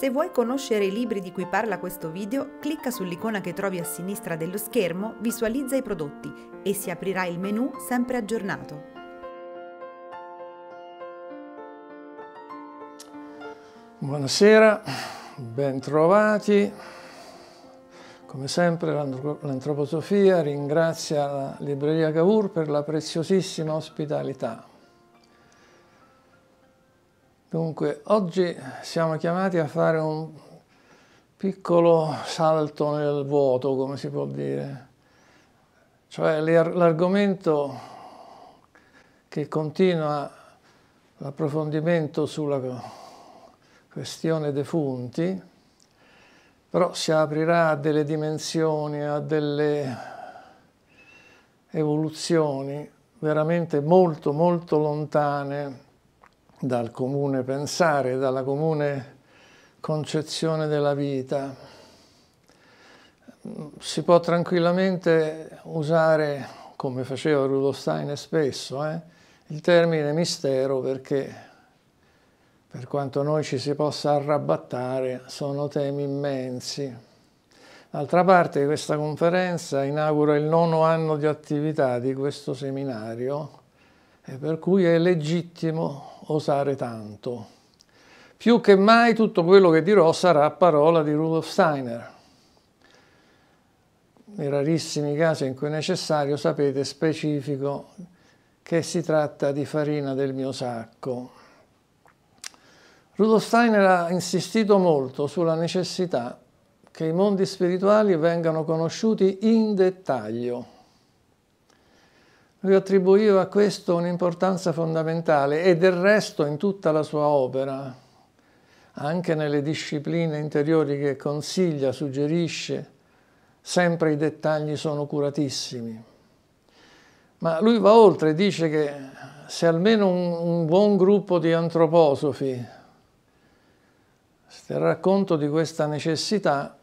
Se vuoi conoscere i libri di cui parla questo video, clicca sull'icona che trovi a sinistra dello schermo, visualizza i prodotti e si aprirà il menu sempre aggiornato. Buonasera, bentrovati. Come sempre l'antroposofia ringrazia la libreria Cavour per la preziosissima ospitalità. Dunque, oggi siamo chiamati a fare un piccolo salto nel vuoto, come si può dire. Cioè l'argomento che continua l'approfondimento sulla questione defunti, però si aprirà a delle dimensioni, a delle evoluzioni veramente molto molto lontane dal comune pensare, dalla comune concezione della vita. Si può tranquillamente usare, come faceva Rudolf Steiner spesso, eh, il termine mistero perché per quanto noi ci si possa arrabbattare sono temi immensi. D'altra parte questa conferenza inaugura il nono anno di attività di questo seminario e per cui è legittimo osare tanto. Più che mai tutto quello che dirò sarà parola di Rudolf Steiner. Nei rarissimi casi in cui è necessario sapete specifico che si tratta di farina del mio sacco. Rudolf Steiner ha insistito molto sulla necessità che i mondi spirituali vengano conosciuti in dettaglio lui attribuiva a questo un'importanza fondamentale e del resto in tutta la sua opera, anche nelle discipline interiori che consiglia, suggerisce, sempre i dettagli sono curatissimi. Ma lui va oltre, dice che se almeno un, un buon gruppo di antroposofi si terrà conto di questa necessità,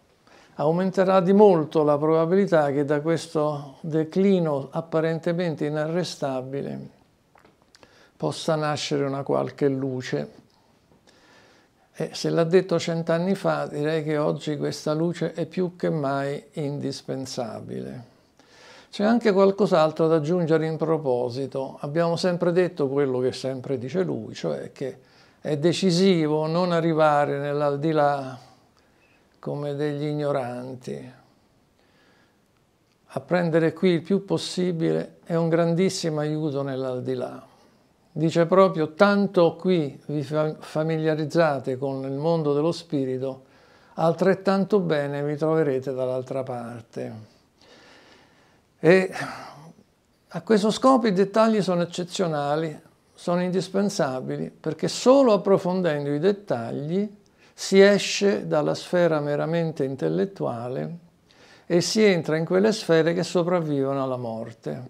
aumenterà di molto la probabilità che da questo declino apparentemente inarrestabile possa nascere una qualche luce. E se l'ha detto cent'anni fa, direi che oggi questa luce è più che mai indispensabile. C'è anche qualcos'altro da aggiungere in proposito. Abbiamo sempre detto quello che sempre dice lui, cioè che è decisivo non arrivare nell'aldilà come degli ignoranti. Apprendere qui il più possibile è un grandissimo aiuto nell'aldilà. Dice proprio tanto qui vi familiarizzate con il mondo dello spirito, altrettanto bene vi troverete dall'altra parte. E a questo scopo i dettagli sono eccezionali, sono indispensabili, perché solo approfondendo i dettagli si esce dalla sfera meramente intellettuale e si entra in quelle sfere che sopravvivono alla morte.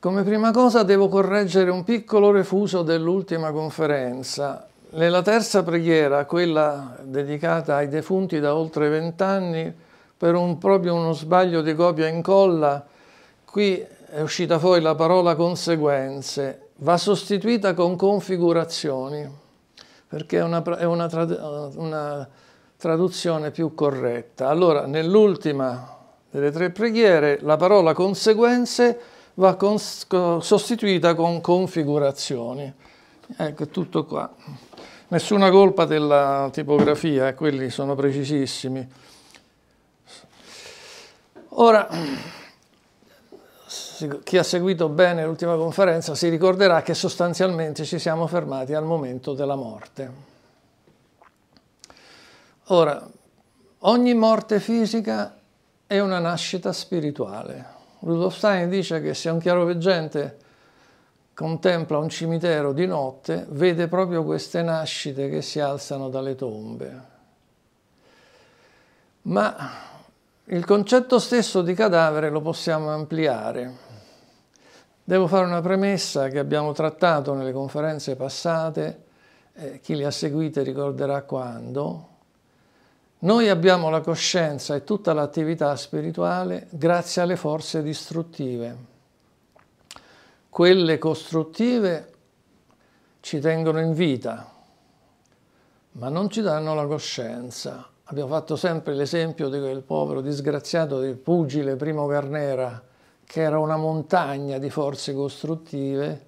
Come prima cosa devo correggere un piccolo refuso dell'ultima conferenza. Nella terza preghiera, quella dedicata ai defunti da oltre vent'anni, per un, proprio uno sbaglio di copia e incolla, qui è uscita fuori la parola conseguenze, va sostituita con configurazioni perché è una, è una, trad una traduzione più corretta. Allora, nell'ultima delle tre preghiere, la parola conseguenze va cons sostituita con configurazioni. Ecco, tutto qua. Nessuna colpa della tipografia, eh, quelli sono precisissimi. Ora, chi ha seguito bene l'ultima conferenza si ricorderà che sostanzialmente ci siamo fermati al momento della morte. Ora, ogni morte fisica è una nascita spirituale. Rudolf Stein dice che se un chiaroveggente contempla un cimitero di notte, vede proprio queste nascite che si alzano dalle tombe. Ma il concetto stesso di cadavere lo possiamo ampliare. Devo fare una premessa che abbiamo trattato nelle conferenze passate, eh, chi le ha seguite ricorderà quando. Noi abbiamo la coscienza e tutta l'attività spirituale grazie alle forze distruttive. Quelle costruttive ci tengono in vita, ma non ci danno la coscienza. Abbiamo fatto sempre l'esempio di quel povero disgraziato del pugile Primo Carnera, che era una montagna di forze costruttive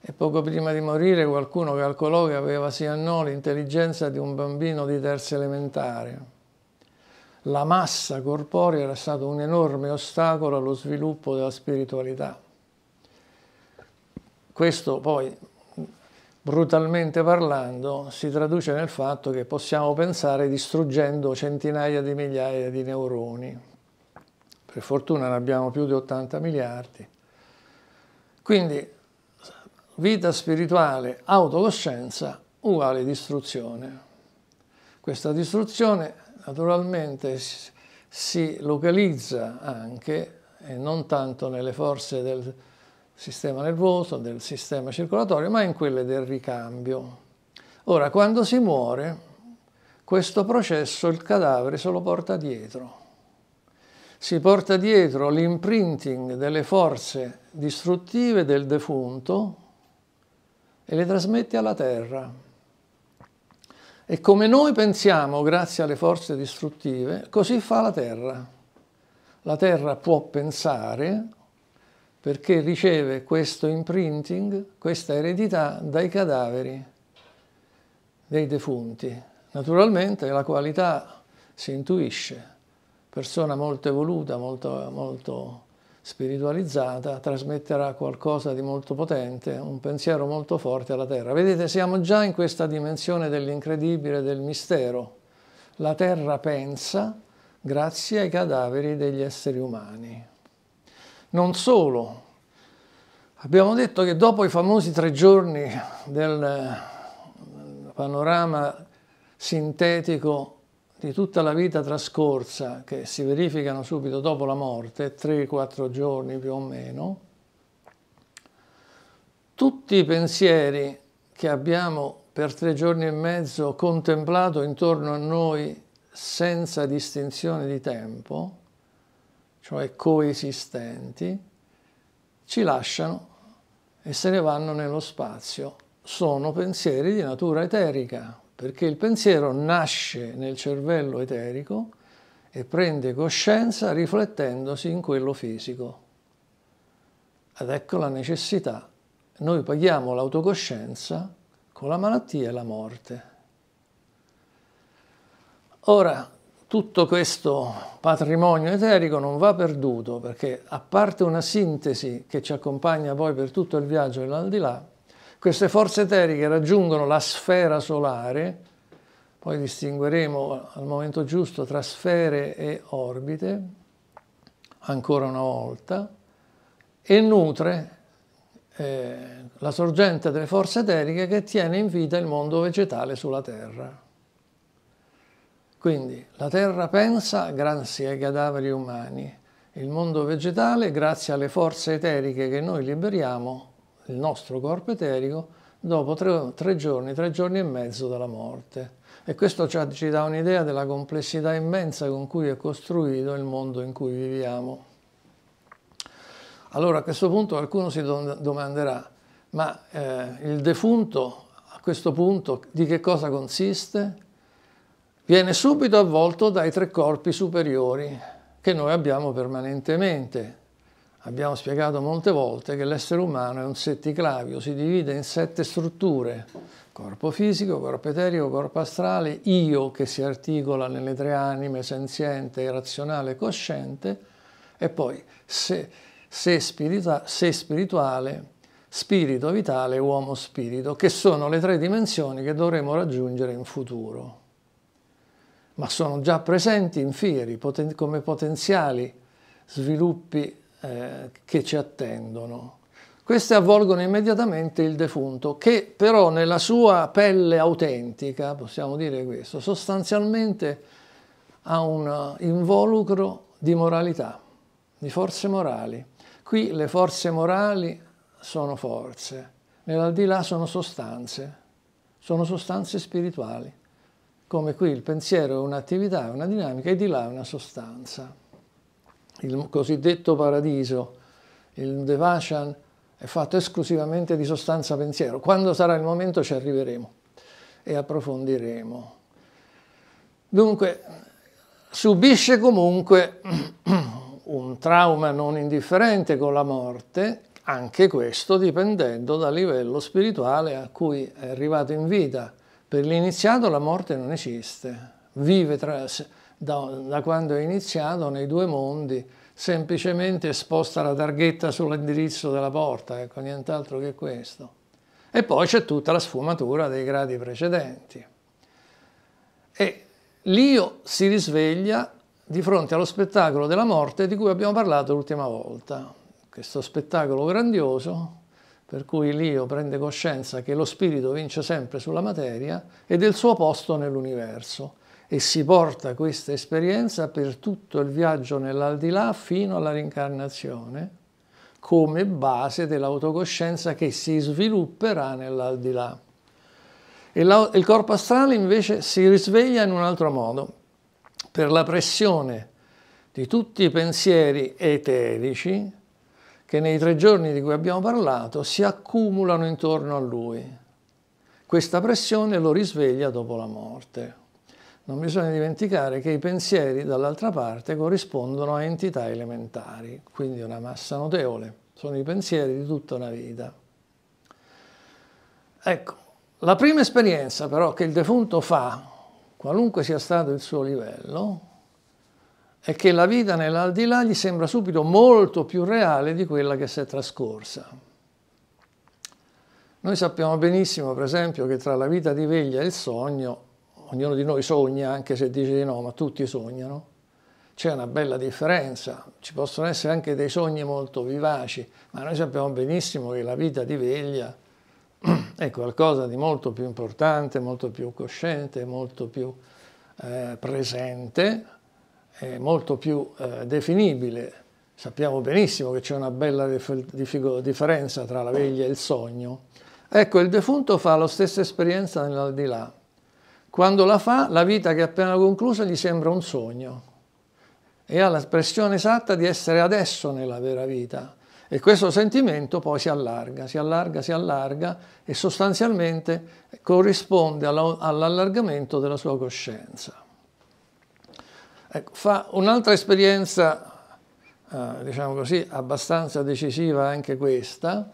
e poco prima di morire qualcuno calcolò che aveva sì o no l'intelligenza di un bambino di terza elementare. La massa corporea era stato un enorme ostacolo allo sviluppo della spiritualità. Questo poi, brutalmente parlando, si traduce nel fatto che possiamo pensare distruggendo centinaia di migliaia di neuroni per fortuna ne abbiamo più di 80 miliardi. Quindi vita spirituale, autocoscienza, uguale distruzione. Questa distruzione naturalmente si localizza anche, e non tanto nelle forze del sistema nervoso, del sistema circolatorio, ma in quelle del ricambio. Ora, quando si muore, questo processo il cadavere se lo porta dietro si porta dietro l'imprinting delle forze distruttive del defunto e le trasmette alla terra. E come noi pensiamo grazie alle forze distruttive, così fa la terra. La terra può pensare perché riceve questo imprinting, questa eredità dai cadaveri dei defunti. Naturalmente la qualità si intuisce persona molto evoluta, molto, molto spiritualizzata, trasmetterà qualcosa di molto potente, un pensiero molto forte alla Terra. Vedete, siamo già in questa dimensione dell'incredibile, del mistero. La Terra pensa grazie ai cadaveri degli esseri umani. Non solo, abbiamo detto che dopo i famosi tre giorni del panorama sintetico di tutta la vita trascorsa che si verificano subito dopo la morte, 3-4 giorni più o meno, tutti i pensieri che abbiamo per tre giorni e mezzo contemplato intorno a noi senza distinzione di tempo, cioè coesistenti, ci lasciano e se ne vanno nello spazio. Sono pensieri di natura eterica perché il pensiero nasce nel cervello eterico e prende coscienza riflettendosi in quello fisico. Ed ecco la necessità. Noi paghiamo l'autocoscienza con la malattia e la morte. Ora, tutto questo patrimonio eterico non va perduto perché a parte una sintesi che ci accompagna poi per tutto il viaggio e l'aldilà, queste forze eteriche raggiungono la sfera solare, poi distingueremo al momento giusto tra sfere e orbite, ancora una volta, e nutre eh, la sorgente delle forze eteriche che tiene in vita il mondo vegetale sulla Terra. Quindi la Terra pensa grazie ai cadaveri umani, il mondo vegetale grazie alle forze eteriche che noi liberiamo il nostro corpo eterico dopo tre, tre, giorni, tre giorni e mezzo dalla morte. E questo ci, ci dà un'idea della complessità immensa con cui è costruito il mondo in cui viviamo. Allora a questo punto qualcuno si domanderà, ma eh, il defunto a questo punto di che cosa consiste? Viene subito avvolto dai tre corpi superiori che noi abbiamo permanentemente, Abbiamo spiegato molte volte che l'essere umano è un setticlavio, si divide in sette strutture, corpo fisico, corpo eterico, corpo astrale, io che si articola nelle tre anime, senziente, razionale, e cosciente, e poi se, se, spirita, se spirituale, spirito vitale, uomo spirito, che sono le tre dimensioni che dovremo raggiungere in futuro, ma sono già presenti in Fieri poten come potenziali sviluppi eh, che ci attendono. Queste avvolgono immediatamente il defunto, che però nella sua pelle autentica, possiamo dire questo, sostanzialmente ha un involucro di moralità, di forze morali. Qui le forze morali sono forze, nell'aldilà sono sostanze, sono sostanze spirituali, come qui il pensiero è un'attività, è una dinamica e di là è una sostanza il cosiddetto paradiso, il Devashan, è fatto esclusivamente di sostanza pensiero. Quando sarà il momento ci arriveremo e approfondiremo. Dunque, subisce comunque un trauma non indifferente con la morte, anche questo dipendendo dal livello spirituale a cui è arrivato in vita. Per l'iniziato la morte non esiste, vive tra sé da, da quando è iniziato nei due mondi, semplicemente sposta la targhetta sull'indirizzo della porta, ecco, nient'altro che questo. E poi c'è tutta la sfumatura dei gradi precedenti. E l'io si risveglia di fronte allo spettacolo della morte di cui abbiamo parlato l'ultima volta. Questo spettacolo grandioso per cui l'io prende coscienza che lo spirito vince sempre sulla materia e del suo posto nell'universo e si porta questa esperienza per tutto il viaggio nell'aldilà fino alla rincarnazione come base dell'autocoscienza che si svilupperà nell'aldilà. E il corpo astrale invece si risveglia in un altro modo, per la pressione di tutti i pensieri eterici che nei tre giorni di cui abbiamo parlato si accumulano intorno a lui. Questa pressione lo risveglia dopo la morte. Non bisogna dimenticare che i pensieri dall'altra parte corrispondono a entità elementari, quindi una massa notevole. Sono i pensieri di tutta una vita. Ecco, la prima esperienza però che il defunto fa, qualunque sia stato il suo livello, è che la vita nell'aldilà gli sembra subito molto più reale di quella che si è trascorsa. Noi sappiamo benissimo, per esempio, che tra la vita di veglia e il sogno ognuno di noi sogna, anche se dice di no, ma tutti sognano, c'è una bella differenza, ci possono essere anche dei sogni molto vivaci, ma noi sappiamo benissimo che la vita di veglia è qualcosa di molto più importante, molto più cosciente, molto più eh, presente, molto più eh, definibile. Sappiamo benissimo che c'è una bella dif differenza tra la veglia e il sogno. Ecco, il defunto fa la stessa esperienza nell'aldilà quando la fa, la vita che è appena conclusa gli sembra un sogno e ha l'espressione esatta di essere adesso nella vera vita. E questo sentimento poi si allarga, si allarga, si allarga e sostanzialmente corrisponde all'allargamento della sua coscienza. Ecco, fa un'altra esperienza, eh, diciamo così, abbastanza decisiva anche questa,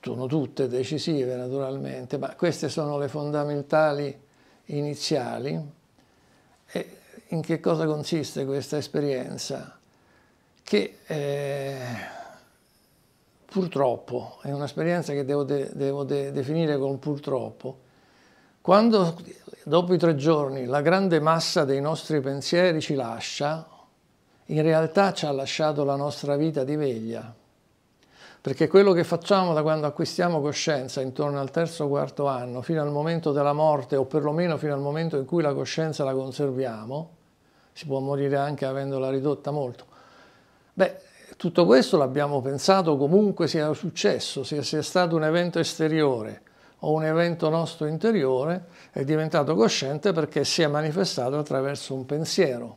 sono tutte decisive naturalmente, ma queste sono le fondamentali iniziali. E in che cosa consiste questa esperienza? Che eh, purtroppo, è un'esperienza che devo, de devo de definire con purtroppo, quando dopo i tre giorni la grande massa dei nostri pensieri ci lascia, in realtà ci ha lasciato la nostra vita di veglia. Perché quello che facciamo da quando acquistiamo coscienza, intorno al terzo o quarto anno, fino al momento della morte, o perlomeno fino al momento in cui la coscienza la conserviamo, si può morire anche avendola ridotta molto, beh, tutto questo l'abbiamo pensato comunque sia successo, sia, sia stato un evento esteriore o un evento nostro interiore, è diventato cosciente perché si è manifestato attraverso un pensiero.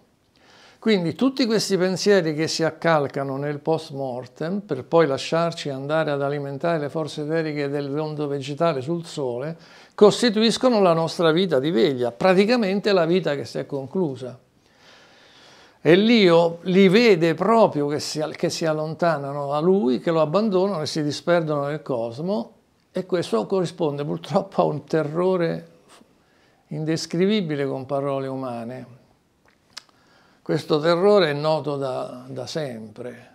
Quindi tutti questi pensieri che si accalcano nel post mortem per poi lasciarci andare ad alimentare le forze eteriche del mondo vegetale sul sole costituiscono la nostra vita di veglia, praticamente la vita che si è conclusa. E l'io li vede proprio che si, che si allontanano da lui, che lo abbandonano e si disperdono nel cosmo e questo corrisponde purtroppo a un terrore indescrivibile con parole umane, questo terrore è noto da, da sempre.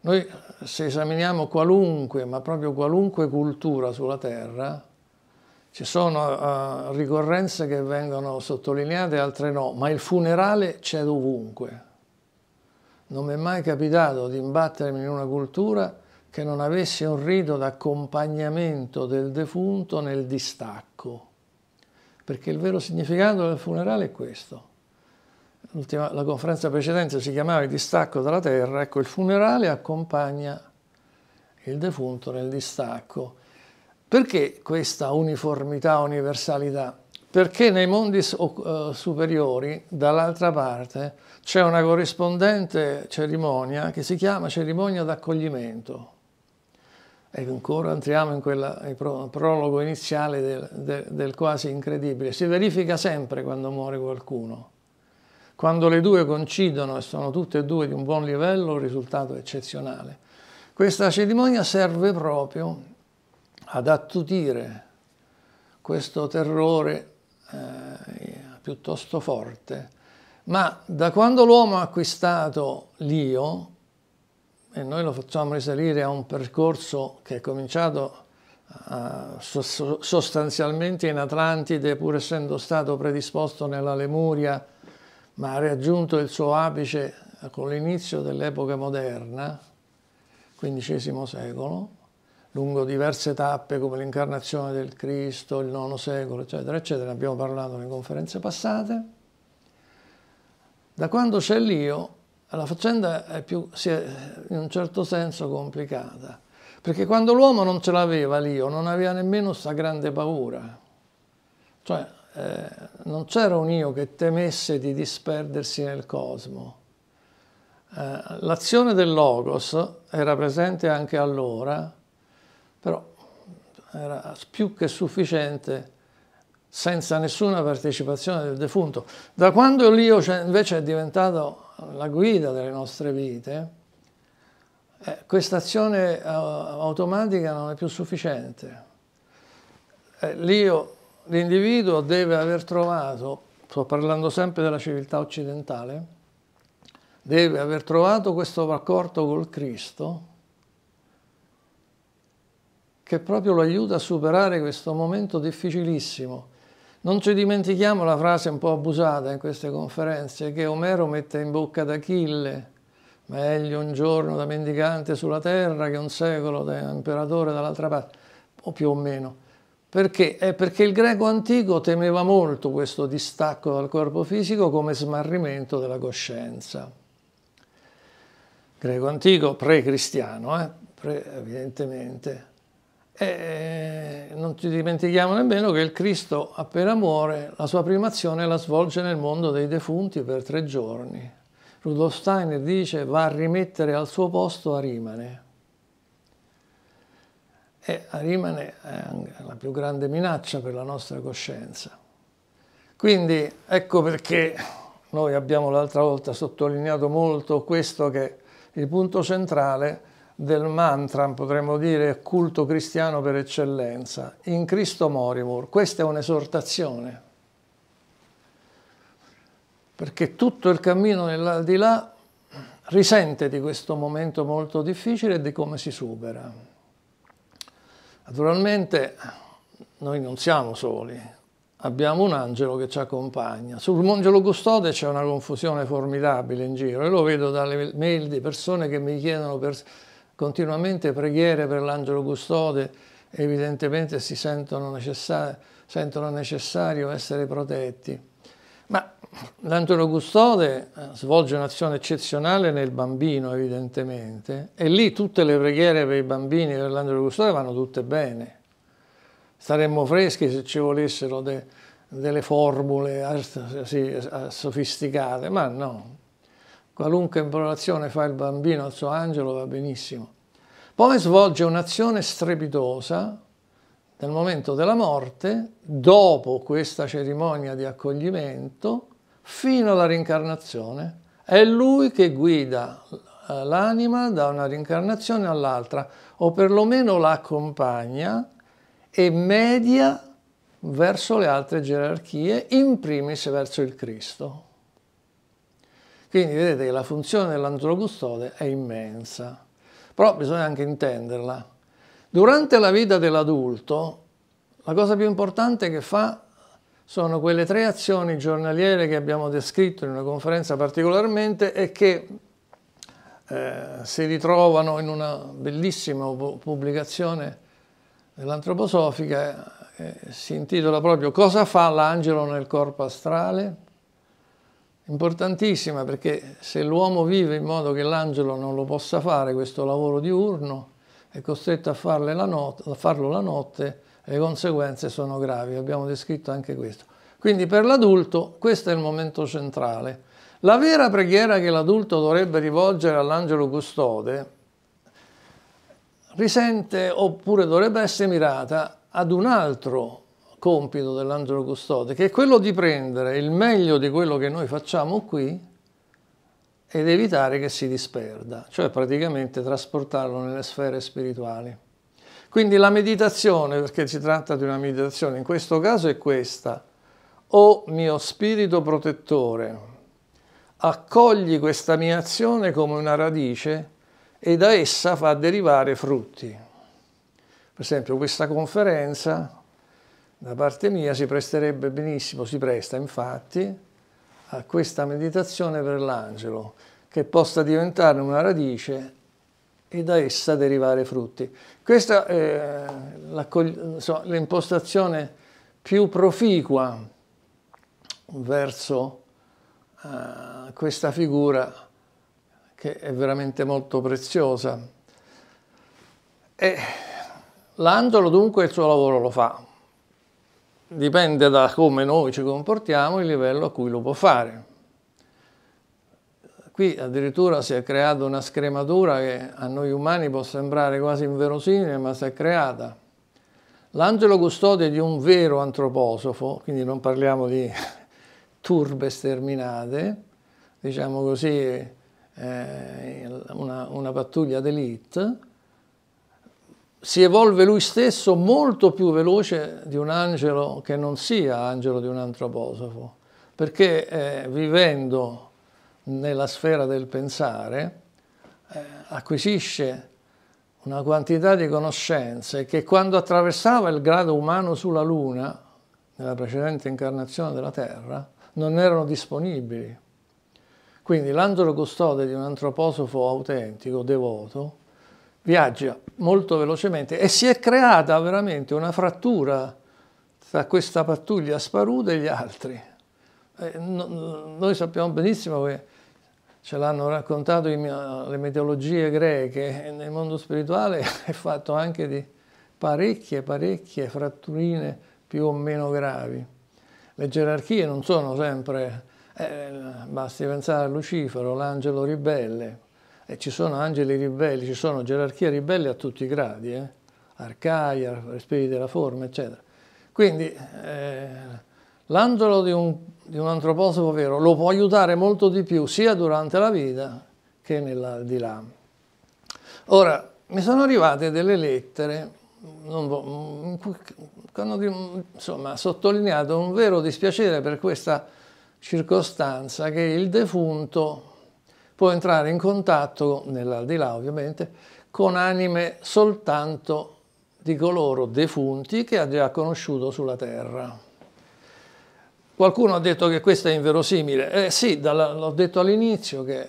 Noi se esaminiamo qualunque, ma proprio qualunque cultura sulla Terra, ci sono uh, ricorrenze che vengono sottolineate, altre no, ma il funerale c'è dovunque. Non mi è mai capitato di imbattermi in una cultura che non avesse un rito d'accompagnamento del defunto nel distacco, perché il vero significato del funerale è questo la conferenza precedente si chiamava il distacco dalla terra, ecco il funerale accompagna il defunto nel distacco. Perché questa uniformità, universalità? Perché nei mondi eh, superiori, dall'altra parte, c'è una corrispondente cerimonia che si chiama cerimonia d'accoglimento. E ancora entriamo in quel prologo iniziale del, del, del quasi incredibile. Si verifica sempre quando muore qualcuno quando le due coincidono e sono tutte e due di un buon livello, il risultato è eccezionale. Questa cerimonia serve proprio ad attutire questo terrore eh, piuttosto forte, ma da quando l'uomo ha acquistato l'io, e noi lo facciamo risalire a un percorso che è cominciato Uh, sostanzialmente in Atlantide, pur essendo stato predisposto nella Lemuria ma ha raggiunto il suo apice con l'inizio dell'epoca moderna, XV secolo, lungo diverse tappe come l'incarnazione del Cristo, il IX secolo, eccetera, eccetera, ne abbiamo parlato nelle conferenze passate. Da quando c'è l'io la faccenda è più, si è in un certo senso complicata, perché quando l'uomo non ce l'aveva l'io, non aveva nemmeno questa grande paura. Cioè, eh, non c'era un io che temesse di disperdersi nel cosmo. Eh, l'azione del Logos era presente anche allora, però era più che sufficiente senza nessuna partecipazione del defunto. Da quando l'io invece è diventato la guida delle nostre vite, eh, questa azione eh, automatica non è più sufficiente. Eh, l'io l'individuo deve aver trovato, sto parlando sempre della civiltà occidentale, deve aver trovato questo raccordo col Cristo che proprio lo aiuta a superare questo momento difficilissimo. Non ci dimentichiamo la frase un po' abusata in queste conferenze che Omero mette in bocca ad Achille, meglio un giorno da mendicante sulla terra che un secolo da imperatore dall'altra parte, o più o meno. Perché? È eh, perché il greco antico temeva molto questo distacco dal corpo fisico come smarrimento della coscienza. Greco antico pre-cristiano, eh? pre evidentemente. E eh, non ci dimentichiamo nemmeno che il Cristo appena muore la sua primazione la svolge nel mondo dei defunti per tre giorni. Rudolf Steiner dice va a rimettere al suo posto a Arimane e rimane eh, la più grande minaccia per la nostra coscienza. Quindi ecco perché noi abbiamo l'altra volta sottolineato molto questo che è il punto centrale del mantra, potremmo dire, culto cristiano per eccellenza, in Cristo Morimur. Questa è un'esortazione, perché tutto il cammino nell'aldilà risente di questo momento molto difficile e di come si supera. Naturalmente noi non siamo soli, abbiamo un angelo che ci accompagna. Sul Mongelo Custode c'è una confusione formidabile in giro e lo vedo dalle mail di persone che mi chiedono per, continuamente preghiere per l'angelo Custode e evidentemente si sentono, necessari, sentono necessario essere protetti. L'angelo custode eh, svolge un'azione eccezionale nel bambino, evidentemente, e lì tutte le preghiere per i bambini per l'angelo custode vanno tutte bene. Staremmo freschi se ci volessero de, delle formule eh, sì, eh, sofisticate, ma no. Qualunque implorazione fa il bambino al suo angelo va benissimo. Poi svolge un'azione strepitosa nel momento della morte, dopo questa cerimonia di accoglimento, fino alla rincarnazione. È lui che guida eh, l'anima da una rincarnazione all'altra, o perlomeno la accompagna e media verso le altre gerarchie, in primis verso il Cristo. Quindi vedete che la funzione dell'antrocustode è immensa, però bisogna anche intenderla. Durante la vita dell'adulto, la cosa più importante che fa sono quelle tre azioni giornaliere che abbiamo descritto in una conferenza particolarmente e che eh, si ritrovano in una bellissima pubblicazione dell'antroposofica, eh, eh, si intitola proprio Cosa fa l'angelo nel corpo astrale? Importantissima perché se l'uomo vive in modo che l'angelo non lo possa fare questo lavoro diurno, è costretto a, la a farlo la notte, le conseguenze sono gravi, abbiamo descritto anche questo. Quindi per l'adulto questo è il momento centrale. La vera preghiera che l'adulto dovrebbe rivolgere all'angelo custode risente oppure dovrebbe essere mirata ad un altro compito dell'angelo custode, che è quello di prendere il meglio di quello che noi facciamo qui ed evitare che si disperda, cioè praticamente trasportarlo nelle sfere spirituali. Quindi la meditazione, perché si tratta di una meditazione, in questo caso è questa. O mio spirito protettore, accogli questa mia azione come una radice e da essa fa derivare frutti. Per esempio questa conferenza da parte mia si presterebbe benissimo, si presta infatti, a questa meditazione per l'angelo, che possa diventare una radice e da essa derivare frutti. Questa è eh, l'impostazione più proficua verso uh, questa figura che è veramente molto preziosa. E l'angelo dunque il suo lavoro lo fa. Dipende da come noi ci comportiamo il livello a cui lo può fare. Qui addirittura si è creata una scrematura che a noi umani può sembrare quasi inverosimile, ma si è creata. L'angelo custode di un vero antroposofo, quindi non parliamo di turbe sterminate, diciamo così, eh, una, una pattuglia d'elite, si evolve lui stesso molto più veloce di un angelo che non sia angelo di un antroposofo, perché eh, vivendo nella sfera del pensare, eh, acquisisce una quantità di conoscenze che quando attraversava il grado umano sulla Luna, nella precedente incarnazione della Terra, non erano disponibili. Quindi l'angelo custode di un antroposofo autentico, devoto, viaggia molto velocemente e si è creata veramente una frattura tra questa pattuglia sparuta e gli altri. Eh, no, noi sappiamo benissimo che ce l'hanno raccontato mia, le mitologie greche, nel mondo spirituale è fatto anche di parecchie, parecchie fratturine più o meno gravi. Le gerarchie non sono sempre, eh, basti pensare a Lucifero, l'angelo ribelle, e ci sono angeli ribelli, ci sono gerarchie ribelli a tutti i gradi, eh? arcaia, spiriti della forma, eccetera. Quindi eh, L'angelo di un, di un antroposofo vero lo può aiutare molto di più sia durante la vita che nell'aldilà. Ora, mi sono arrivate delle lettere non, mm, hanno insomma, sottolineato un vero dispiacere per questa circostanza che il defunto può entrare in contatto, nell'aldilà ovviamente, con anime soltanto di coloro defunti che ha già conosciuto sulla terra. Qualcuno ha detto che questo è inverosimile. Eh sì, l'ho detto all'inizio che eh,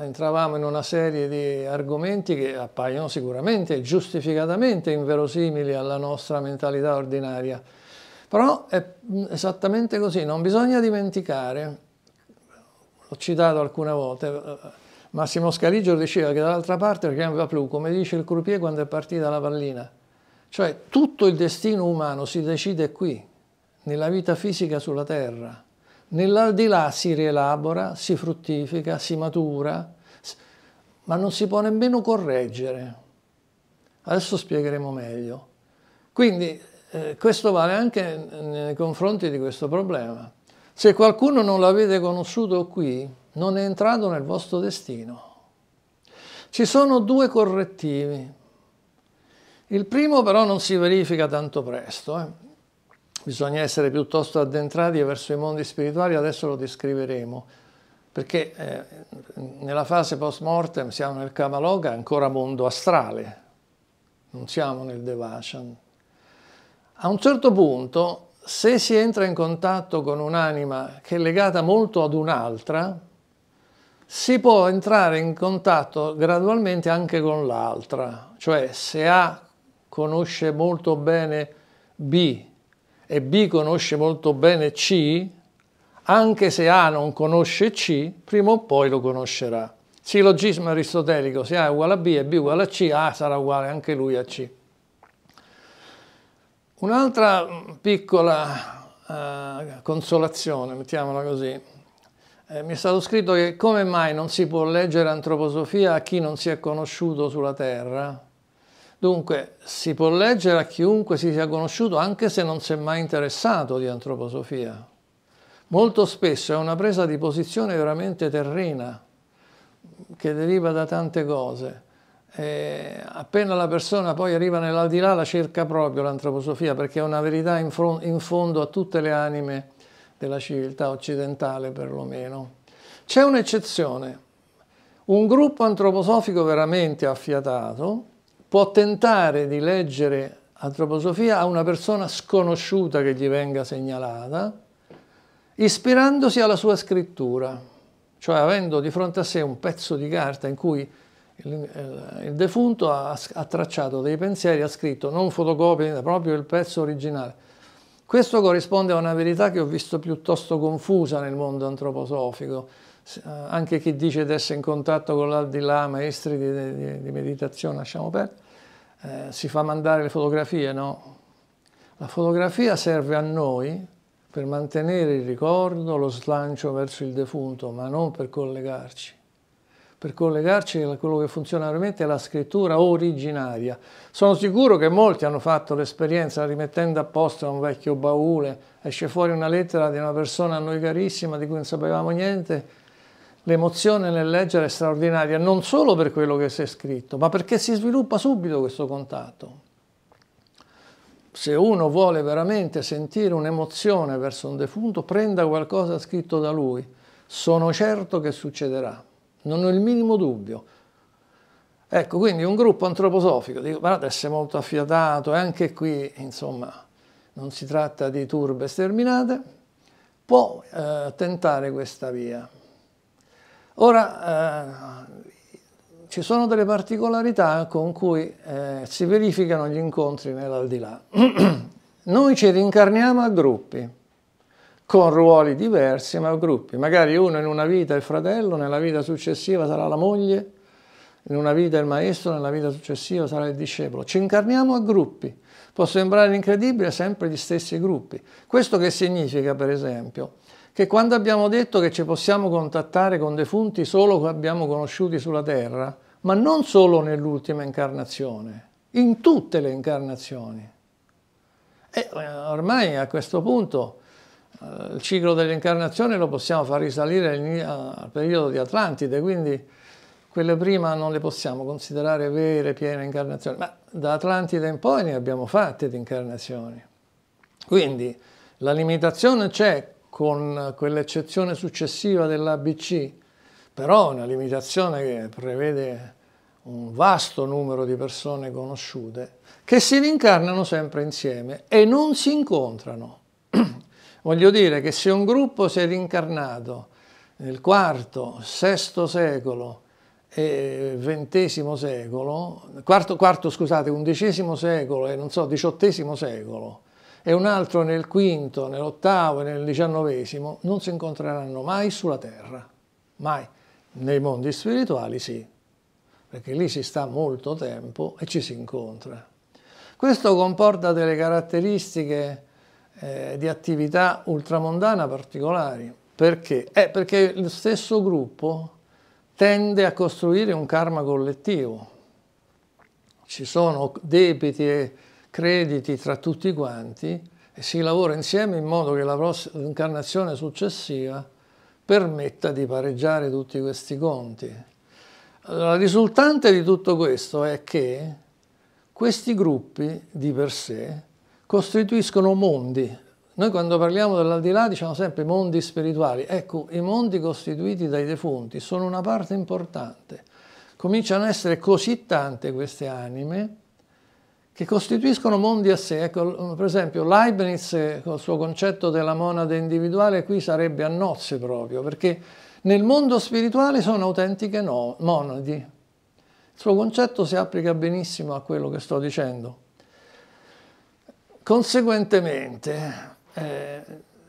entravamo in una serie di argomenti che appaiono sicuramente giustificatamente inverosimili alla nostra mentalità ordinaria. Però è mm, esattamente così, non bisogna dimenticare, l'ho citato alcune volte, eh, Massimo Scaligio diceva che dall'altra parte richiamava più, come dice il croupier quando è partita la pallina. Cioè tutto il destino umano si decide qui, nella vita fisica sulla Terra. Nell'aldilà si rielabora, si fruttifica, si matura, ma non si può nemmeno correggere. Adesso spiegheremo meglio. Quindi eh, questo vale anche nei confronti di questo problema. Se qualcuno non l'avete conosciuto qui, non è entrato nel vostro destino. Ci sono due correttivi. Il primo però non si verifica tanto presto. Eh bisogna essere piuttosto addentrati verso i mondi spirituali, adesso lo descriveremo, perché eh, nella fase post mortem siamo nel Kamaloga, ancora mondo astrale, non siamo nel Devashan. A un certo punto, se si entra in contatto con un'anima che è legata molto ad un'altra, si può entrare in contatto gradualmente anche con l'altra, cioè se A conosce molto bene B e B conosce molto bene C, anche se A non conosce C, prima o poi lo conoscerà. Silogismo aristotelico, se A è uguale a B e B è uguale a C, A sarà uguale anche lui a C. Un'altra mm, piccola eh, consolazione, mettiamola così, eh, mi è stato scritto che come mai non si può leggere antroposofia a chi non si è conosciuto sulla Terra? Dunque si può leggere a chiunque si sia conosciuto anche se non si è mai interessato di antroposofia. Molto spesso è una presa di posizione veramente terrena, che deriva da tante cose. E appena la persona poi arriva nell'aldilà la cerca proprio l'antroposofia perché è una verità in, in fondo a tutte le anime della civiltà occidentale perlomeno. C'è un'eccezione, un gruppo antroposofico veramente affiatato può tentare di leggere antroposofia a una persona sconosciuta che gli venga segnalata, ispirandosi alla sua scrittura, cioè avendo di fronte a sé un pezzo di carta in cui il, eh, il defunto ha, ha, tracciato dei pensieri, ha scritto non fotocopie, proprio il pezzo originale. Questo corrisponde a una verità che ho visto piuttosto confusa nel mondo antroposofico, eh, anche chi dice di essere in contatto con l'aldilà, maestri di, di, di meditazione, lasciamo perdere, eh, si fa mandare le fotografie, no. La fotografia serve a noi per mantenere il ricordo, lo slancio verso il defunto, ma non per collegarci. Per collegarci a quello che funziona veramente è la scrittura originaria. Sono sicuro che molti hanno fatto l'esperienza rimettendo a posto un vecchio baule, esce fuori una lettera di una persona a noi carissima di cui non sapevamo niente L'emozione nel leggere è straordinaria, non solo per quello che si è scritto, ma perché si sviluppa subito questo contatto. Se uno vuole veramente sentire un'emozione verso un defunto, prenda qualcosa scritto da lui. Sono certo che succederà, non ho il minimo dubbio. Ecco, quindi un gruppo antroposofico, dico, guardate, essere molto affiatato, e anche qui, insomma, non si tratta di turbe sterminate, può eh, tentare questa via. Ora, eh, ci sono delle particolarità con cui eh, si verificano gli incontri nell'aldilà. Noi ci rincarniamo a gruppi, con ruoli diversi, ma a gruppi. Magari uno in una vita è il fratello, nella vita successiva sarà la moglie, in una vita il maestro, nella vita successiva sarà il discepolo. Ci incarniamo a gruppi. Può sembrare incredibile, sempre gli stessi gruppi. Questo che significa, per esempio, che quando abbiamo detto che ci possiamo contattare con defunti solo che abbiamo conosciuti sulla terra, ma non solo nell'ultima incarnazione, in tutte le incarnazioni. E eh, ormai a questo punto eh, il ciclo dell'incarnazione lo possiamo far risalire al periodo di Atlantide, quindi quelle prima non le possiamo considerare vere, piene incarnazioni, ma da Atlantide in poi ne abbiamo fatte di incarnazioni. Quindi la limitazione c'è con quell'eccezione successiva dell'ABC, però una limitazione che prevede un vasto numero di persone conosciute, che si rincarnano sempre insieme e non si incontrano. Voglio dire che se un gruppo si è rincarnato nel IV, VI secolo e XX secolo, quarto, quarto, scusate, XI secolo e non so, XVIII secolo, e un altro nel quinto, nell'ottavo e nel diciannovesimo, non si incontreranno mai sulla terra, mai. Nei mondi spirituali sì, perché lì si sta molto tempo e ci si incontra. Questo comporta delle caratteristiche eh, di attività ultramondana particolari. Perché? Eh, perché lo stesso gruppo tende a costruire un karma collettivo. Ci sono debiti e crediti tra tutti quanti e si lavora insieme in modo che l'incarnazione successiva permetta di pareggiare tutti questi conti. La risultante di tutto questo è che questi gruppi di per sé costituiscono mondi. Noi quando parliamo dell'aldilà diciamo sempre mondi spirituali. Ecco, i mondi costituiti dai defunti sono una parte importante. Cominciano a essere così tante queste anime che costituiscono mondi a sé. Ecco, per esempio Leibniz col suo concetto della monade individuale qui sarebbe a nozze proprio, perché nel mondo spirituale sono autentiche no, monadi. Il suo concetto si applica benissimo a quello che sto dicendo. Conseguentemente eh,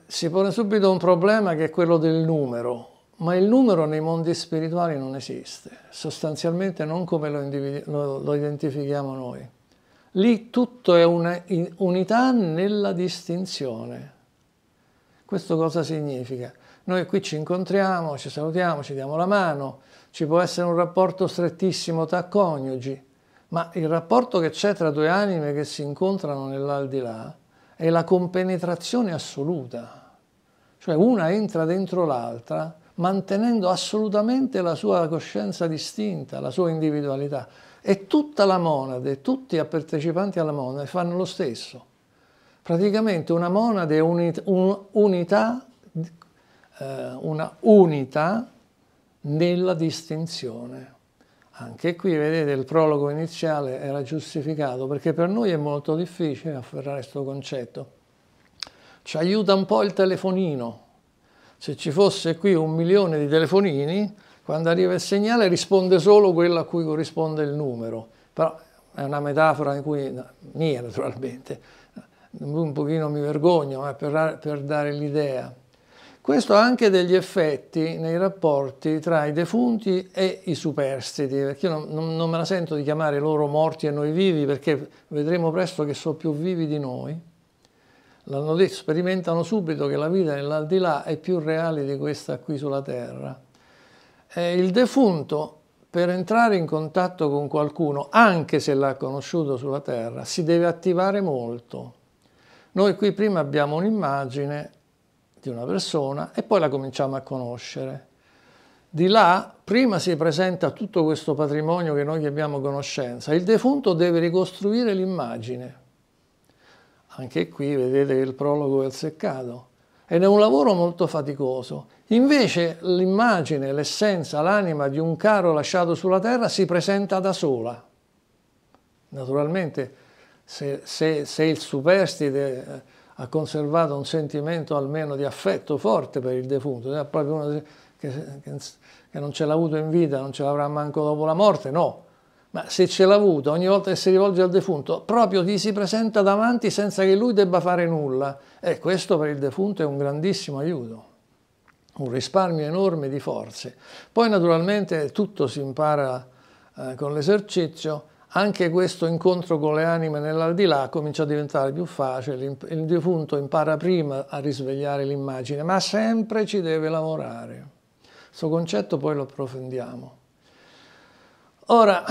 si pone subito un problema che è quello del numero, ma il numero nei mondi spirituali non esiste, sostanzialmente non come lo, lo, lo identifichiamo noi. Lì tutto è un'unità nella distinzione. Questo cosa significa? Noi qui ci incontriamo, ci salutiamo, ci diamo la mano, ci può essere un rapporto strettissimo tra coniugi, ma il rapporto che c'è tra due anime che si incontrano nell'aldilà è la compenetrazione assoluta. Cioè una entra dentro l'altra mantenendo assolutamente la sua coscienza distinta, la sua individualità. E tutta la monade, tutti i partecipanti alla monade fanno lo stesso. Praticamente una monade è un'unità eh, una unità nella distinzione. Anche qui, vedete, il prologo iniziale era giustificato perché per noi è molto difficile afferrare questo concetto. Ci aiuta un po' il telefonino. Se ci fosse qui un milione di telefonini, quando arriva il segnale risponde solo quello a cui corrisponde il numero, però è una metafora in cui, mia naturalmente, un pochino mi vergogno, ma eh, per, per dare l'idea. Questo ha anche degli effetti nei rapporti tra i defunti e i superstiti, perché io non, non, me la sento di chiamare loro morti e noi vivi, perché vedremo presto che sono più vivi di noi. L'hanno detto, sperimentano subito che la vita nell'aldilà è più reale di questa qui sulla Terra eh, il defunto per entrare in contatto con qualcuno, anche se l'ha conosciuto sulla terra, si deve attivare molto. Noi qui prima abbiamo un'immagine di una persona e poi la cominciamo a conoscere. Di là, prima si presenta tutto questo patrimonio che noi abbiamo conoscenza. Il defunto deve ricostruire l'immagine. Anche qui vedete che il prologo è il seccato ed è un lavoro molto faticoso. Invece l'immagine, l'essenza, l'anima di un caro lasciato sulla terra si presenta da sola. Naturalmente se, se, se il superstite eh, ha conservato un sentimento almeno di affetto forte per il defunto, è proprio uno che, che, che non ce l'ha avuto in vita, non ce l'avrà manco dopo la morte, no, ma se ce l'ha avuta, ogni volta che si rivolge al defunto, proprio gli si presenta davanti senza che lui debba fare nulla. E questo per il defunto è un grandissimo aiuto un risparmio enorme di forze. Poi naturalmente tutto si impara eh, con l'esercizio, anche questo incontro con le anime nell'aldilà comincia a diventare più facile, il defunto impara prima a risvegliare l'immagine, ma sempre ci deve lavorare. Questo concetto poi lo approfondiamo. Ora,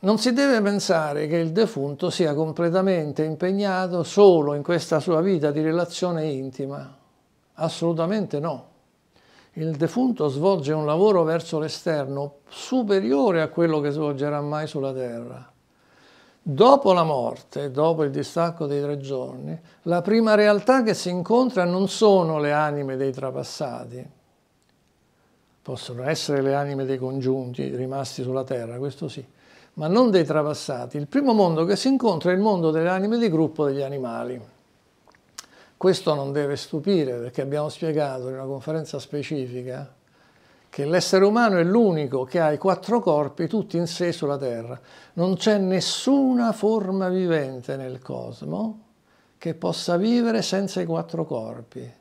non si deve pensare che il defunto sia completamente impegnato solo in questa sua vita di relazione intima. Assolutamente no. Il defunto svolge un lavoro verso l'esterno superiore a quello che svolgerà mai sulla terra. Dopo la morte, dopo il distacco dei tre giorni, la prima realtà che si incontra non sono le anime dei trapassati, possono essere le anime dei congiunti rimasti sulla terra, questo sì, ma non dei travassati. Il primo mondo che si incontra è il mondo delle anime di gruppo degli animali. Questo non deve stupire perché abbiamo spiegato in una conferenza specifica che l'essere umano è l'unico che ha i quattro corpi tutti in sé sulla terra. Non c'è nessuna forma vivente nel cosmo che possa vivere senza i quattro corpi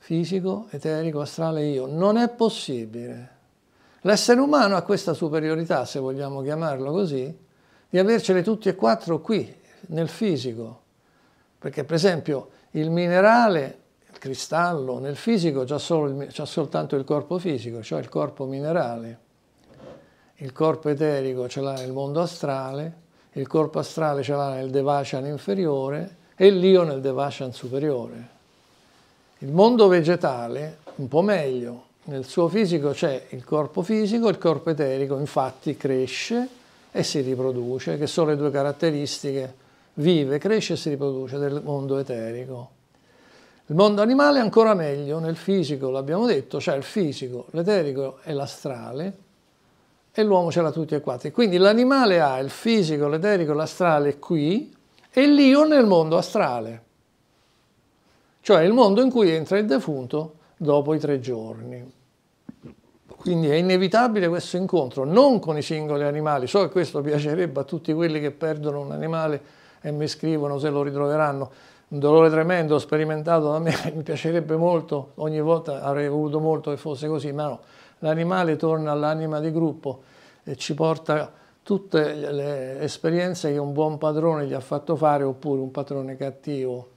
fisico, eterico, astrale io. Non è possibile. L'essere umano ha questa superiorità, se vogliamo chiamarlo così, di avercele tutti e quattro qui, nel fisico. Perché per esempio il minerale, il cristallo, nel fisico c'è soltanto il corpo fisico, cioè il corpo minerale. Il corpo eterico ce l'ha nel mondo astrale, il corpo astrale ce l'ha nel devachan inferiore e l'io nel devachan superiore. Il mondo vegetale, un po' meglio, nel suo fisico c'è il corpo fisico e il corpo eterico, infatti cresce e si riproduce, che sono le due caratteristiche, vive, cresce e si riproduce del mondo eterico. Il mondo animale è ancora meglio, nel fisico l'abbiamo detto, c'è il fisico, l'eterico e l'astrale e l'uomo ce l'ha tutti e quattro. Quindi l'animale ha il fisico, l'eterico, l'astrale qui e l'io nel mondo astrale cioè il mondo in cui entra il defunto dopo i tre giorni. Quindi è inevitabile questo incontro, non con i singoli animali, so che questo piacerebbe a tutti quelli che perdono un animale e mi scrivono se lo ritroveranno, un dolore tremendo sperimentato da me, mi piacerebbe molto, ogni volta avrei voluto molto che fosse così, ma no, l'animale torna all'anima di gruppo e ci porta tutte le esperienze che un buon padrone gli ha fatto fare oppure un padrone cattivo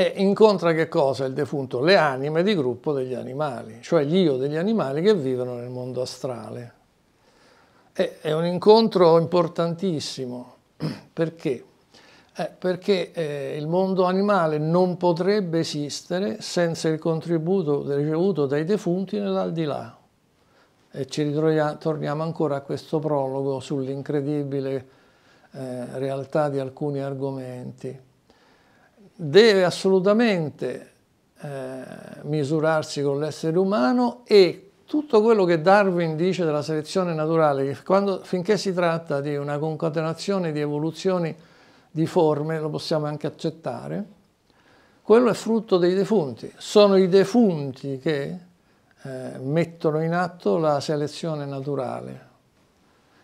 e incontra che cosa il defunto? Le anime di gruppo degli animali, cioè gli io degli animali che vivono nel mondo astrale. E è un incontro importantissimo, perché? Eh, perché eh, il mondo animale non potrebbe esistere senza il contributo ricevuto dai defunti nell'aldilà. E ci ritorniamo ancora a questo prologo sull'incredibile eh, realtà di alcuni argomenti deve assolutamente eh, misurarsi con l'essere umano e tutto quello che Darwin dice della selezione naturale, che quando, finché si tratta di una concatenazione di evoluzioni di forme, lo possiamo anche accettare, quello è frutto dei defunti. Sono i defunti che eh, mettono in atto la selezione naturale.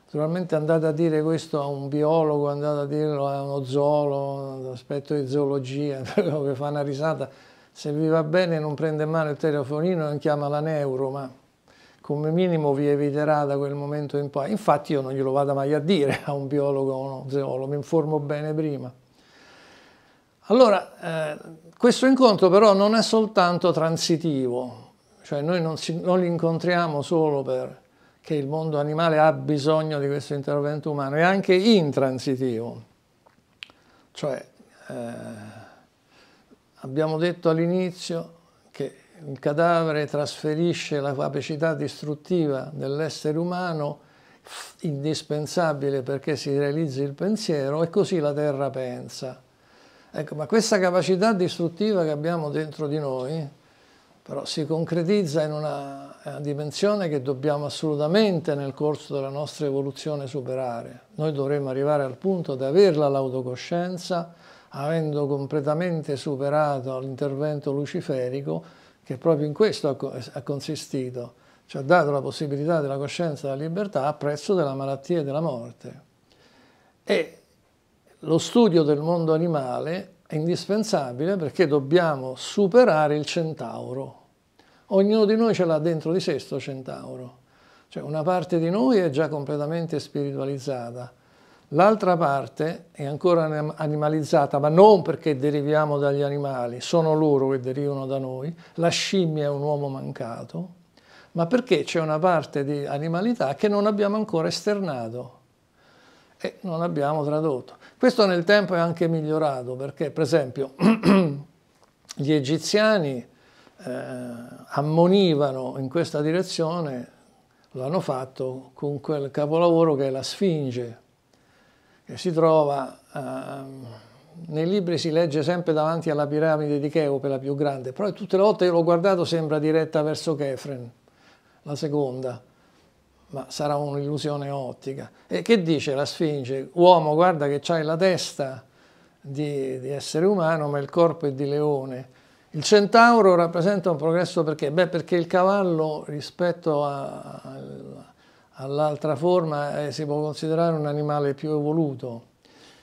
Naturalmente andate a dire questo a un biologo, andate a dirlo a uno zoologo, aspetto di zoologia, quello che fa una risata, se vi va bene non prende male il telefonino e non chiama la neuro, ma come minimo vi eviterà da quel momento in poi. Infatti io non glielo vado mai a dire a un biologo o a uno zoologo, mi informo bene prima. Allora, eh, questo incontro però non è soltanto transitivo, cioè noi non, si, non li incontriamo solo per che il mondo animale ha bisogno di questo intervento umano, è anche intransitivo. Cioè, eh, abbiamo detto all'inizio che il cadavere trasferisce la capacità distruttiva dell'essere umano indispensabile perché si realizzi il pensiero e così la terra pensa. Ecco, ma questa capacità distruttiva che abbiamo dentro di noi però si concretizza in una una dimensione che dobbiamo assolutamente nel corso della nostra evoluzione superare. Noi dovremmo arrivare al punto di averla l'autocoscienza, avendo completamente superato l'intervento luciferico, che proprio in questo ha consistito, ci cioè ha dato la possibilità della coscienza e della libertà a prezzo della malattia e della morte. E lo studio del mondo animale è indispensabile perché dobbiamo superare il centauro, Ognuno di noi ce l'ha dentro di sé sto centauro. Cioè una parte di noi è già completamente spiritualizzata, l'altra parte è ancora animalizzata, ma non perché deriviamo dagli animali, sono loro che derivano da noi, la scimmia è un uomo mancato, ma perché c'è una parte di animalità che non abbiamo ancora esternato e non abbiamo tradotto. Questo nel tempo è anche migliorato perché, per esempio, gli egiziani eh, ammonivano in questa direzione, lo hanno fatto con quel capolavoro che è la Sfinge, che si trova, eh, nei libri si legge sempre davanti alla piramide di Cheope, la più grande, però tutte le volte che l'ho guardato sembra diretta verso Kefren, la seconda ma sarà un'illusione ottica. E che dice la Sfinge? Uomo, guarda che c'hai la testa di, di, essere umano, ma il corpo è di leone. Il centauro rappresenta un progresso perché? Beh, perché il cavallo rispetto all'altra forma eh, si può considerare un animale più evoluto.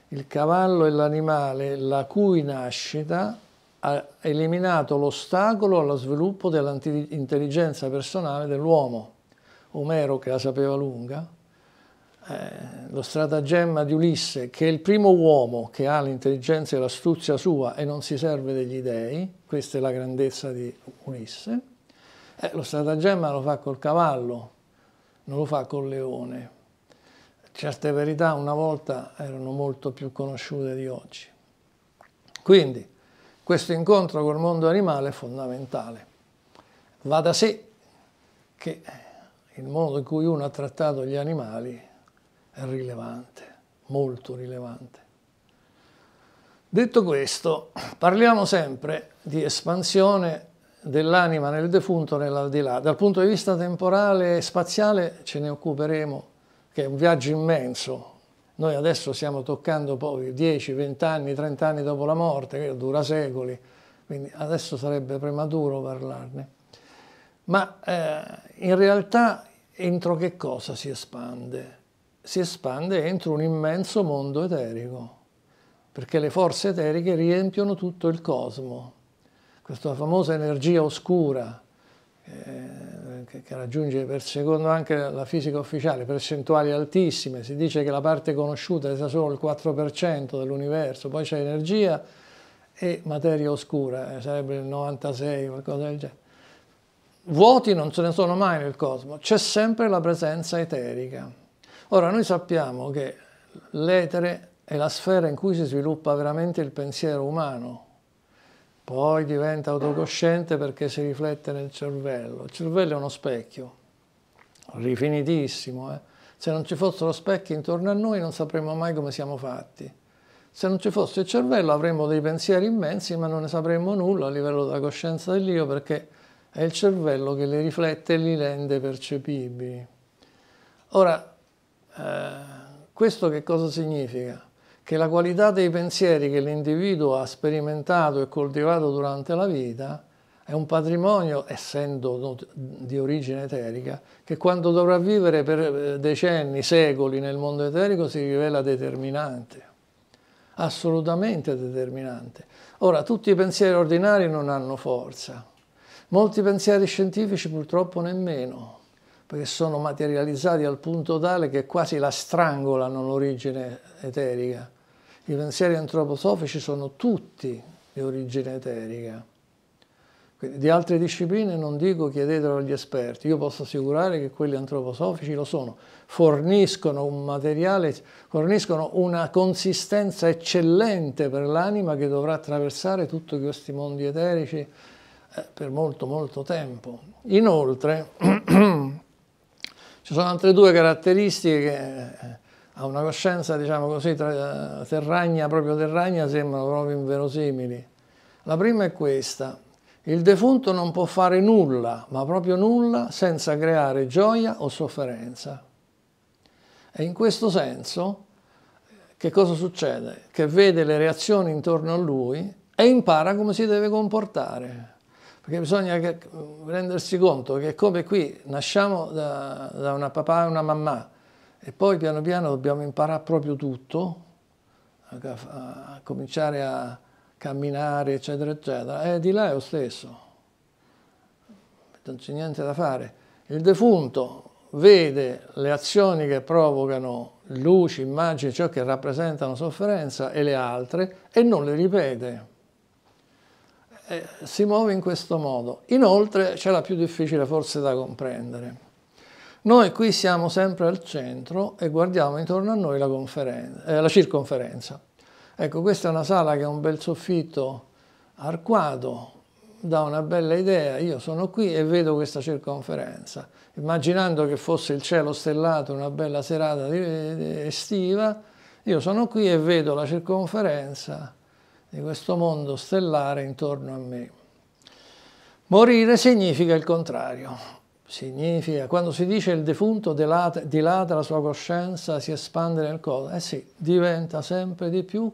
Il cavallo è l'animale la cui nascita ha eliminato l'ostacolo allo sviluppo dell'intelligenza personale dell'uomo. Omero che la sapeva lunga, eh, lo stratagemma di Ulisse, che è il primo uomo che ha l'intelligenza e l'astuzia sua e non si serve degli dèi, questa è la grandezza di Ulisse, eh, lo stratagemma lo fa col cavallo, non lo fa col leone. Certe verità una volta erano molto più conosciute di oggi. Quindi questo incontro col mondo animale è fondamentale. Va da sé che il modo in cui uno ha trattato gli animali rilevante, molto rilevante. Detto questo, parliamo sempre di espansione dell'anima nel defunto nell'aldilà. Dal punto di vista temporale e spaziale ce ne occuperemo, che è un viaggio immenso. Noi adesso stiamo toccando poi 10, 20 anni, 30 anni dopo la morte, che dura secoli, quindi adesso sarebbe prematuro parlarne. Ma eh, in realtà entro che cosa si espande? si espande entro un immenso mondo eterico, perché le forze eteriche riempiono tutto il cosmo. Questa famosa energia oscura eh, che, raggiunge per secondo anche la fisica ufficiale percentuali altissime, si dice che la parte conosciuta sia solo il 4% dell'universo, poi c'è energia e materia oscura, eh, sarebbe il 96, qualcosa del genere. Vuoti non ce ne sono mai nel cosmo, c'è sempre la presenza eterica. Ora, noi sappiamo che l'etere è la sfera in cui si sviluppa veramente il pensiero umano, poi diventa autocosciente perché si riflette nel cervello. Il cervello è uno specchio, rifinitissimo. Eh? Se non ci fossero specchi intorno a noi non sapremmo mai come siamo fatti. Se non ci fosse il cervello avremmo dei pensieri immensi ma non ne sapremmo nulla a livello della coscienza dell'io perché è il cervello che li riflette e li rende percepibili. Ora, eh, questo che cosa significa? Che la qualità dei pensieri che l'individuo ha sperimentato e coltivato durante la vita è un patrimonio, essendo di origine eterica, che quando dovrà vivere per eh, decenni, secoli nel mondo eterico si rivela determinante, assolutamente determinante. Ora, tutti i pensieri ordinari non hanno forza, molti pensieri scientifici purtroppo nemmeno perché sono materializzati al punto tale che quasi la strangolano l'origine eterica. I pensieri antroposofici sono tutti di origine eterica. Quindi, di altre discipline non dico chiedetelo agli esperti, io posso assicurare che quelli antroposofici lo sono, forniscono un materiale, forniscono una consistenza eccellente per l'anima che dovrà attraversare tutti questi mondi eterici eh, per molto molto tempo. Inoltre Ci sono altre due caratteristiche che eh, a una coscienza, diciamo così, eh, terragna, proprio terragna, sembrano proprio inverosimili. La prima è questa. Il defunto non può fare nulla, ma proprio nulla, senza creare gioia o sofferenza. E in questo senso, che cosa succede? Che vede le reazioni intorno a lui e impara come si deve comportare perché bisogna che, rendersi conto che come qui nasciamo da, da una papà e una mamma e poi piano piano dobbiamo imparare proprio tutto, a, a, a cominciare a camminare, eccetera, eccetera, e di là è lo stesso, non c'è niente da fare. Il defunto vede le azioni che provocano luci, immagini, ciò che rappresentano sofferenza e le altre e non le ripete eh, si muove in questo modo. Inoltre c'è la più difficile forse da comprendere. Noi qui siamo sempre al centro e guardiamo intorno a noi la, eh, la circonferenza. Ecco, questa è una sala che ha un bel soffitto arcuato, dà una bella idea, io sono qui e vedo questa circonferenza. Immaginando che fosse il cielo stellato, una bella serata eh, estiva, io sono qui e vedo la circonferenza di questo mondo stellare intorno a me. Morire significa il contrario, significa quando si dice il defunto dilata, dilata la sua coscienza, si espande nel coso, eh sì, diventa sempre di più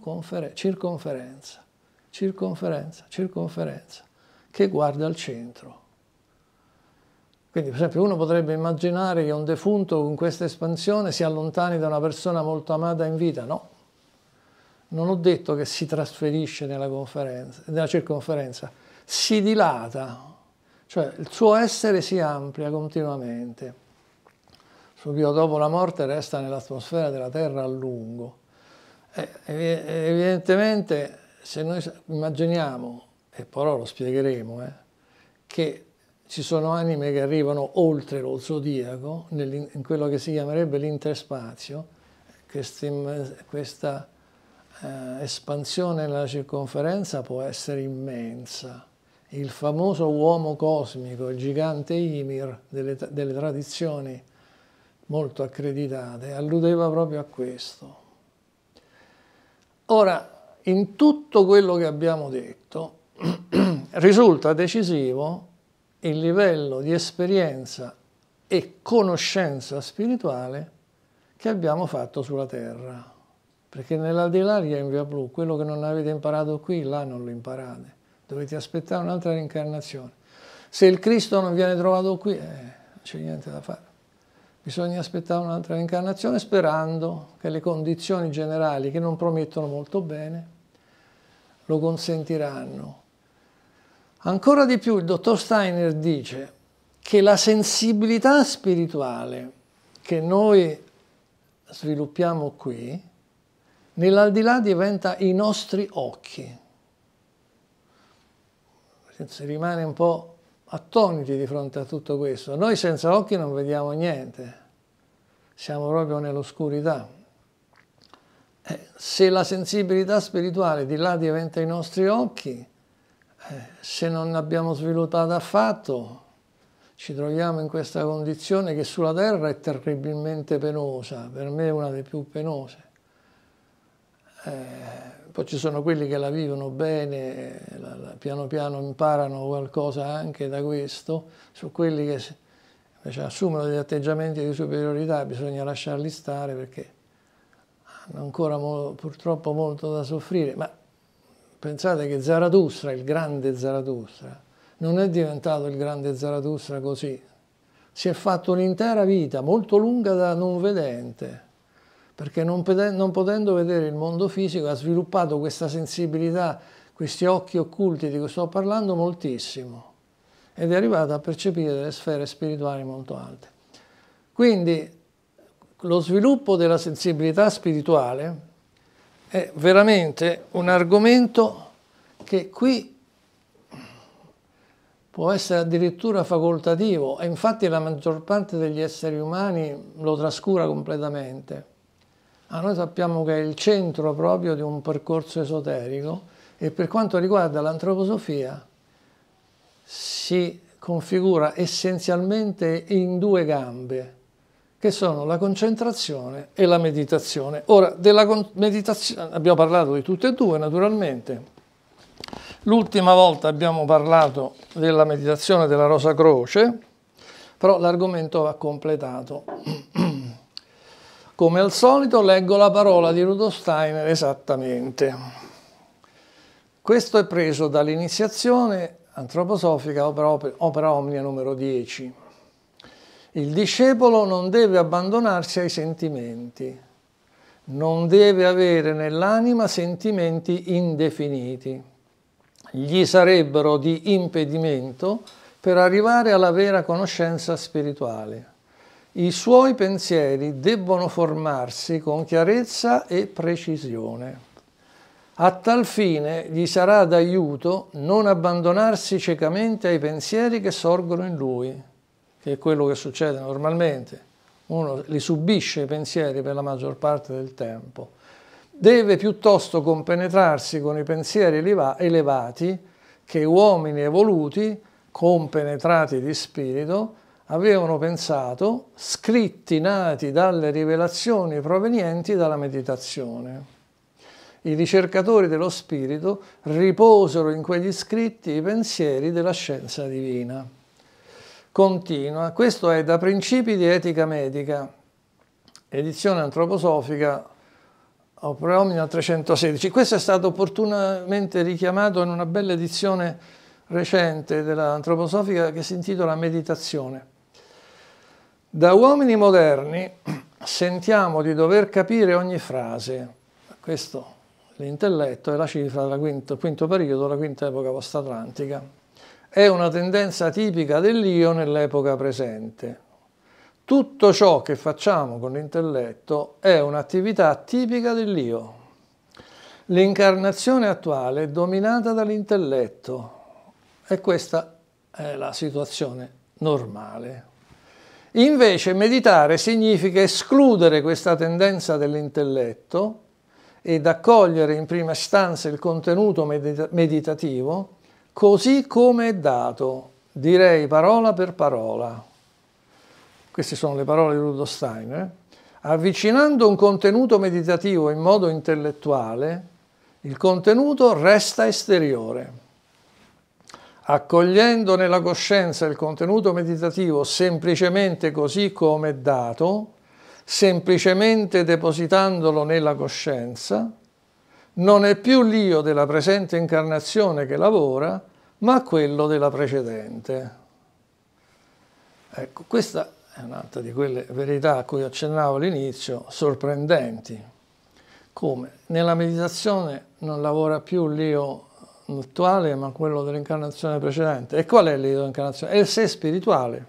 circonferenza, circonferenza, circonferenza, che guarda al centro. Quindi, per esempio, uno potrebbe immaginare che un defunto con questa espansione si allontani da una persona molto amata in vita, no, non ho detto che si trasferisce nella, nella circonferenza, si dilata, cioè il suo essere si amplia continuamente. Subito dopo la morte resta nell'atmosfera della Terra a lungo. E, eh, evidentemente se noi immaginiamo, e però lo spiegheremo, eh, che ci sono anime che arrivano oltre lo zodiaco, in quello che si chiamerebbe l'interspazio, eh, questa eh, espansione nella circonferenza può essere immensa. Il famoso uomo cosmico, il gigante Ymir delle, delle tradizioni molto accreditate, alludeva proprio a questo. Ora, in tutto quello che abbiamo detto, risulta decisivo il livello di esperienza e conoscenza spirituale che abbiamo fatto sulla Terra perché nell'aldilà è in via blu, quello che non avete imparato qui, là non lo imparate, dovete aspettare un'altra reincarnazione. Se il Cristo non viene trovato qui, eh, non c'è niente da fare. Bisogna aspettare un'altra reincarnazione sperando che le condizioni generali, che non promettono molto bene, lo consentiranno. Ancora di più il dottor Steiner dice che la sensibilità spirituale che noi sviluppiamo qui Nell'aldilà diventa i nostri occhi. Si rimane un po' attoniti di fronte a tutto questo. Noi senza occhi non vediamo niente, siamo proprio nell'oscurità. Eh, se la sensibilità spirituale di là diventa i nostri occhi, eh, se non l'abbiamo sviluppata affatto, ci troviamo in questa condizione che sulla terra è terribilmente penosa, per me è una delle più penose. Eh, poi ci sono quelli che la vivono bene, la, la, piano piano imparano qualcosa anche da questo, su quelli che invece assumono degli atteggiamenti di superiorità bisogna lasciarli stare perché hanno ancora mo, purtroppo molto da soffrire. Ma pensate che Zarathustra, il grande Zarathustra, non è diventato il grande Zarathustra così, si è fatto un'intera vita molto lunga da non vedente perché non, non potendo vedere il mondo fisico ha sviluppato questa sensibilità, questi occhi occulti di cui sto parlando moltissimo ed è arrivato a percepire delle sfere spirituali molto alte. Quindi lo sviluppo della sensibilità spirituale è veramente un argomento che qui può essere addirittura facoltativo e infatti la maggior parte degli esseri umani lo trascura completamente. Ma ah, noi sappiamo che è il centro proprio di un percorso esoterico e per quanto riguarda l'antroposofia si configura essenzialmente in due gambe, che sono la concentrazione e la meditazione. Ora, della meditazione abbiamo parlato di tutte e due, naturalmente. L'ultima volta abbiamo parlato della meditazione della Rosa Croce, però l'argomento va completato. Come al solito leggo la parola di Rudolf Steiner esattamente. Questo è preso dall'iniziazione antroposofica opera, opera omnia numero 10. Il discepolo non deve abbandonarsi ai sentimenti, non deve avere nell'anima sentimenti indefiniti. Gli sarebbero di impedimento per arrivare alla vera conoscenza spirituale. I suoi pensieri debbono formarsi con chiarezza e precisione. A tal fine gli sarà d'aiuto non abbandonarsi ciecamente ai pensieri che sorgono in lui, che è quello che succede normalmente. Uno li subisce i pensieri per la maggior parte del tempo. Deve piuttosto compenetrarsi con i pensieri elevati che uomini evoluti, compenetrati di spirito, avevano pensato, scritti nati dalle rivelazioni provenienti dalla meditazione. I ricercatori dello spirito riposero in quegli scritti i pensieri della scienza divina. Continua, questo è da Principi di Etica Medica, edizione antroposofica, opera omnia 316. Questo è stato opportunamente richiamato in una bella edizione recente dell'antroposofica che si intitola Meditazione. Da uomini moderni sentiamo di dover capire ogni frase. Questo l'intelletto è la cifra del quinto, quinto periodo, la quinta epoca post-atlantica. È una tendenza tipica dell'io nell'epoca presente. Tutto ciò che facciamo con l'intelletto è un'attività tipica dell'io. L'incarnazione attuale è dominata dall'intelletto e questa è la situazione normale. Invece meditare significa escludere questa tendenza dell'intelletto ed accogliere in prima istanza il contenuto medita meditativo così come è dato, direi parola per parola. Queste sono le parole di Rudolf Steiner. Eh. Avvicinando un contenuto meditativo in modo intellettuale, il contenuto resta esteriore accogliendo nella coscienza il contenuto meditativo semplicemente così come è dato, semplicemente depositandolo nella coscienza, non è più l'io della presente incarnazione che lavora, ma quello della precedente. Ecco, questa è un'altra di quelle verità a cui accennavo all'inizio, sorprendenti, come nella meditazione non lavora più l'io attuale ma quello dell'incarnazione precedente. E qual è l'idea dell'incarnazione? È il sé spirituale,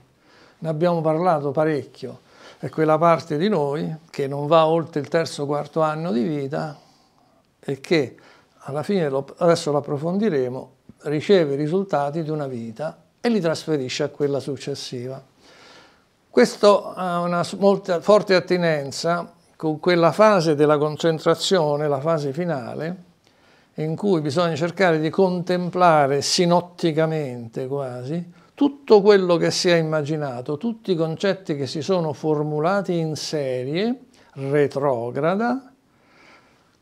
ne abbiamo parlato parecchio, è quella parte di noi che non va oltre il terzo o quarto anno di vita e che alla fine, adesso lo approfondiremo, riceve i risultati di una vita e li trasferisce a quella successiva. Questo ha una molta, forte attinenza con quella fase della concentrazione, la fase finale, in cui bisogna cercare di contemplare sinotticamente quasi tutto quello che si è immaginato, tutti i concetti che si sono formulati in serie, retrograda,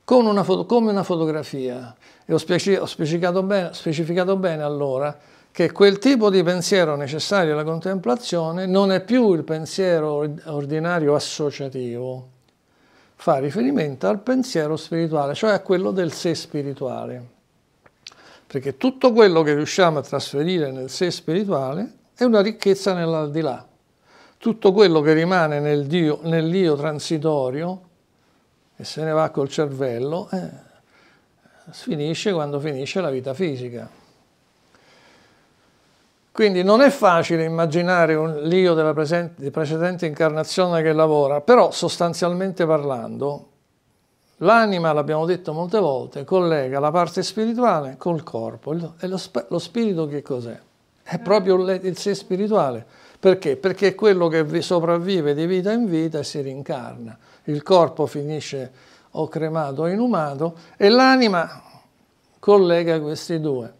con una foto, come una fotografia. E ho, speci ho specificato, bene, specificato bene allora che quel tipo di pensiero necessario alla contemplazione non è più il pensiero ordinario associativo, fa riferimento al pensiero spirituale, cioè a quello del sé spirituale. Perché tutto quello che riusciamo a trasferire nel sé spirituale è una ricchezza nell'aldilà. Tutto quello che rimane nell'io nell transitorio e se ne va col cervello eh, finisce quando finisce la vita fisica. Quindi non è facile immaginare un l'io della presente, precedente incarnazione che lavora, però sostanzialmente parlando, l'anima, l'abbiamo detto molte volte, collega la parte spirituale col corpo. E lo, lo spirito che cos'è? È eh. proprio il sé spirituale. Perché? Perché è quello che sopravvive di vita in vita e si rincarna. Il corpo finisce o cremato o inumato e l'anima collega questi due.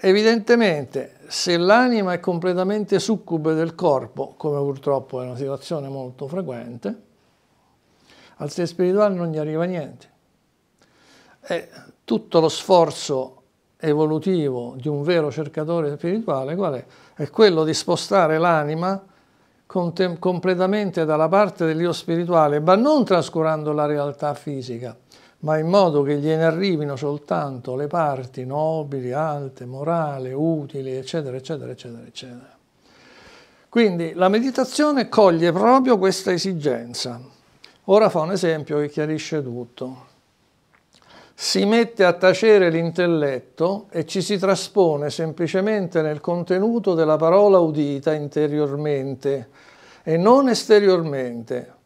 Evidentemente se l'anima è completamente succube del corpo, come purtroppo è una situazione molto frequente, al sé spirituale non gli arriva niente. E tutto lo sforzo evolutivo di un vero cercatore spirituale qual è? È quello di spostare l'anima completamente dalla parte dell'io spirituale, ma non trascurando la realtà fisica ma in modo che gliene arrivino soltanto le parti nobili, alte, morale, utili, eccetera, eccetera, eccetera, eccetera. Quindi la meditazione coglie proprio questa esigenza. Ora fa un esempio che chiarisce tutto. Si mette a tacere l'intelletto e ci si traspone semplicemente nel contenuto della parola udita interiormente e non esteriormente,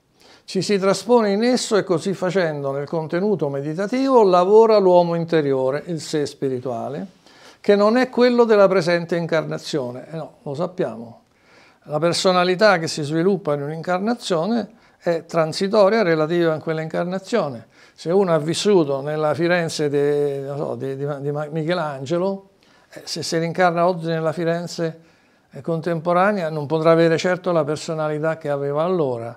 ci si traspone in esso e così facendo nel contenuto meditativo lavora l'uomo interiore, il sé spirituale, che non è quello della presente incarnazione. Eh no, lo sappiamo. La personalità che si sviluppa in un'incarnazione è transitoria relativa a quella incarnazione. Se uno ha vissuto nella Firenze di, so, di, di, di Michelangelo, eh, se si rincarna oggi nella Firenze eh, contemporanea non potrà avere certo la personalità che aveva allora,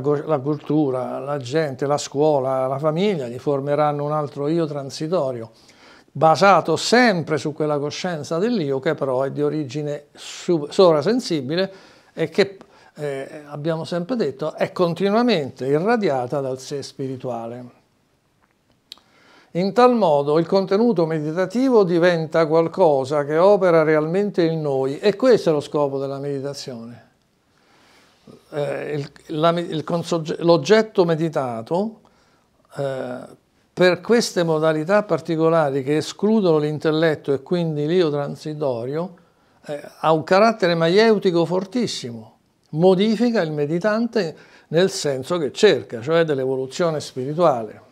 la, la cultura, la gente, la scuola, la famiglia, gli formeranno un altro io transitorio, basato sempre su quella coscienza dell'io che però è di origine sovrasensibile e che eh, abbiamo sempre detto, è continuamente irradiata dal sé spirituale. In tal modo il contenuto meditativo diventa qualcosa che opera realmente in noi e questo è lo scopo della meditazione eh, l'oggetto meditato eh, per queste modalità particolari che escludono l'intelletto e quindi l'io transitorio eh, ha un carattere maieutico fortissimo, modifica il meditante nel senso che cerca, cioè dell'evoluzione spirituale.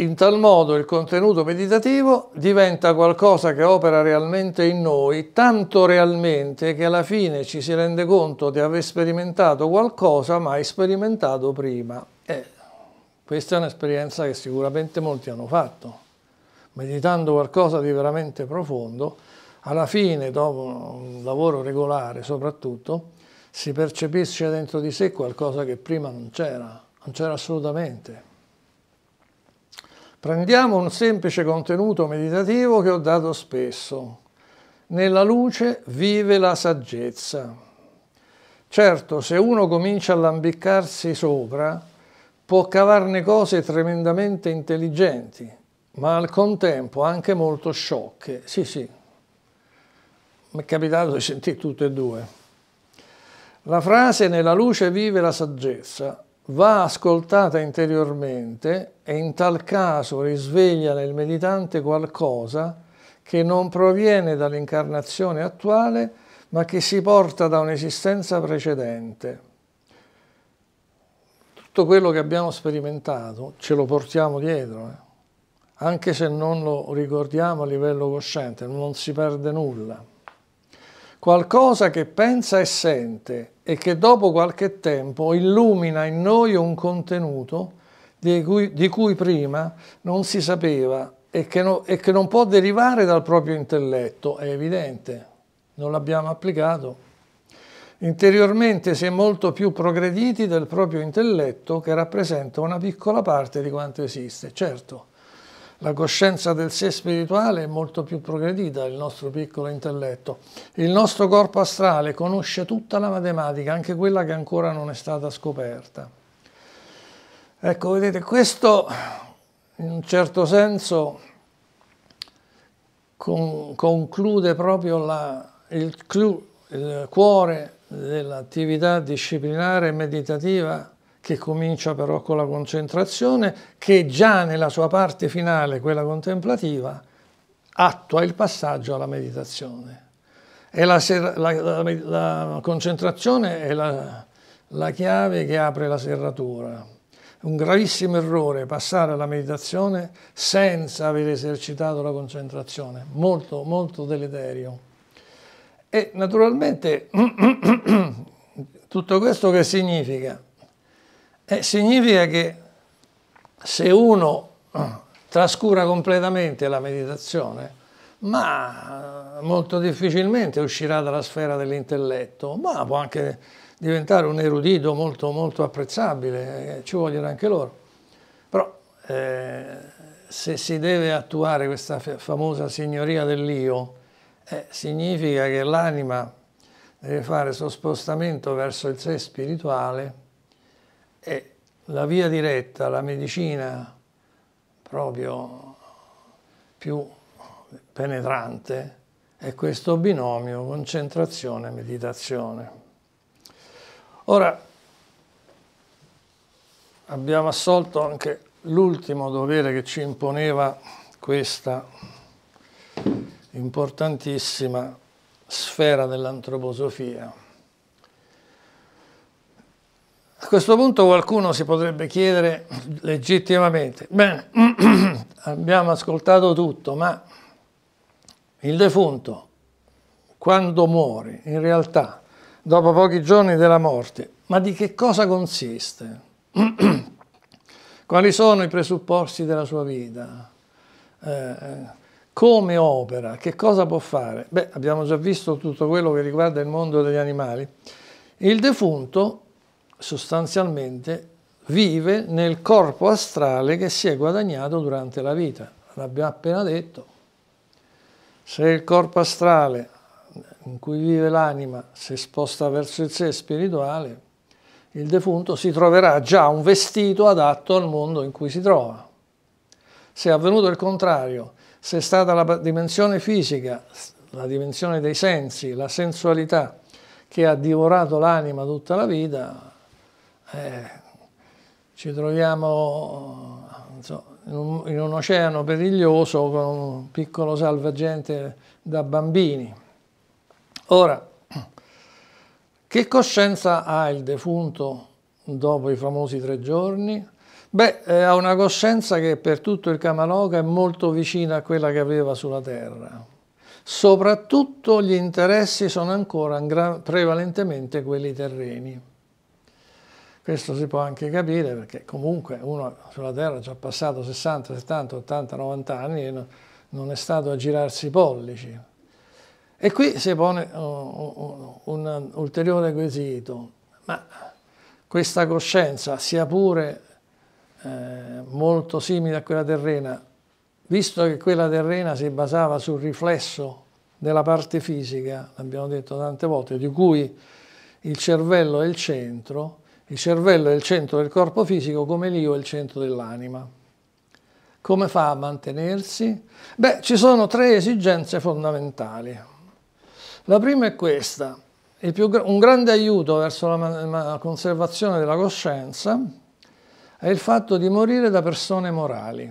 In tal modo il contenuto meditativo diventa qualcosa che opera realmente in noi, tanto realmente che alla fine ci si rende conto di aver sperimentato qualcosa mai sperimentato prima. Eh, questa è un'esperienza che sicuramente molti hanno fatto. Meditando qualcosa di veramente profondo, alla fine, dopo un lavoro regolare soprattutto, si percepisce dentro di sé qualcosa che prima non c'era, non c'era assolutamente. Prendiamo un semplice contenuto meditativo che ho dato spesso. Nella luce vive la saggezza. Certo, se uno comincia a lambiccarsi sopra, può cavarne cose tremendamente intelligenti, ma al contempo anche molto sciocche. Sì, sì, mi è capitato di sentire tutte e due. La frase nella luce vive la saggezza va ascoltata interiormente e in tal caso risveglia nel meditante qualcosa che non proviene dall'incarnazione attuale, ma che si porta da un'esistenza precedente. Tutto quello che abbiamo sperimentato ce lo portiamo dietro, eh? anche se non lo ricordiamo a livello cosciente, non si perde nulla qualcosa che pensa e sente e che dopo qualche tempo illumina in noi un contenuto di cui, di cui prima non si sapeva e che, no, e che non può derivare dal proprio intelletto, è evidente, non l'abbiamo applicato. Interiormente si è molto più progrediti del proprio intelletto che rappresenta una piccola parte di quanto esiste, certo. La coscienza del sé spirituale è molto più progredita del nostro piccolo intelletto. Il nostro corpo astrale conosce tutta la matematica, anche quella che ancora non è stata scoperta. Ecco, vedete, questo in un certo senso con, conclude proprio la, il, clou, il cuore dell'attività disciplinare e meditativa che comincia però con la concentrazione, che già nella sua parte finale, quella contemplativa, attua il passaggio alla meditazione. E la, la, la, la concentrazione è la chiave che apre la serratura. un gravissimo errore passare alla meditazione senza aver esercitato la concentrazione, molto, molto deleterio. E naturalmente tutto questo che significa? Eh, significa che se uno eh, trascura completamente la meditazione, ma eh, molto difficilmente uscirà dalla sfera dell'intelletto, ma può anche diventare un erudito molto, molto apprezzabile, eh, ci vogliono anche loro. Però eh, se si deve attuare questa famosa signoria dell'io, eh, significa che l'anima deve fare il suo spostamento verso il sé spirituale e la via diretta, la medicina proprio più penetrante, è questo binomio concentrazione-meditazione. Ora, abbiamo assolto anche l'ultimo dovere che ci imponeva questa importantissima sfera dell'antroposofia. A questo punto qualcuno si potrebbe chiedere legittimamente, bene, abbiamo ascoltato tutto, ma il defunto quando muore, in realtà, dopo pochi giorni della morte, ma di che cosa consiste? Quali sono i presupposti della sua vita? Eh, eh, come opera? Che cosa può fare? Beh, abbiamo già visto tutto quello che riguarda il mondo degli animali. Il defunto sostanzialmente vive nel corpo astrale che si è guadagnato durante la vita. L'abbiamo appena detto. Se il corpo astrale in cui vive l'anima si sposta verso il sé spirituale, il defunto si troverà già un vestito adatto al mondo in cui si trova. Se è avvenuto il contrario, se è stata la dimensione fisica, la dimensione dei sensi, la sensualità che ha divorato l'anima tutta la vita, eh, ci troviamo in, un, oceano periglioso con un piccolo salvagente da bambini. Ora, che coscienza ha il defunto dopo i famosi tre giorni? Beh, eh, ha una coscienza che per tutto il Kamaloka è molto vicina a quella che aveva sulla terra. Soprattutto gli interessi sono ancora prevalentemente quelli terreni. Questo si può anche capire perché comunque uno sulla Terra ha già passato 60, 70, 80, 90 anni e non è stato a girarsi i pollici. E qui si pone un ulteriore quesito, ma questa coscienza, sia pure eh, molto simile a quella terrena, visto che quella terrena si basava sul riflesso della parte fisica, l'abbiamo detto tante volte, di cui il cervello è il centro, il cervello è il centro del corpo fisico come l'io è il centro dell'anima. Come fa a mantenersi? Beh, ci sono tre esigenze fondamentali. La prima è questa. Più, un grande aiuto verso la, la conservazione della coscienza è il fatto di morire da persone morali,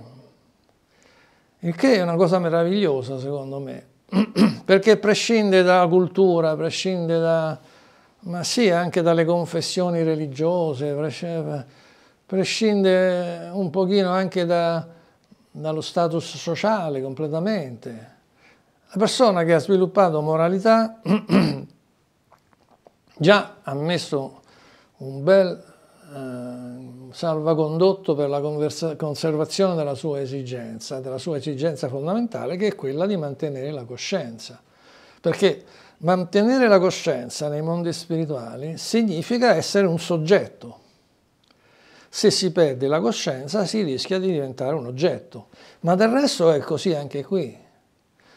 il che è una cosa meravigliosa secondo me, perché prescinde dalla cultura, prescinde da, ma sì, anche dalle confessioni religiose, prescinde un pochino anche da, dallo status sociale completamente. La persona che ha sviluppato moralità già ha messo un bel eh, salvacondotto per la conservazione della sua esigenza, della sua esigenza fondamentale che è quella di mantenere la coscienza. Perché Mantenere la coscienza nei mondi spirituali significa essere un soggetto. Se si perde la coscienza si rischia di diventare un oggetto. Ma del resto è così anche qui.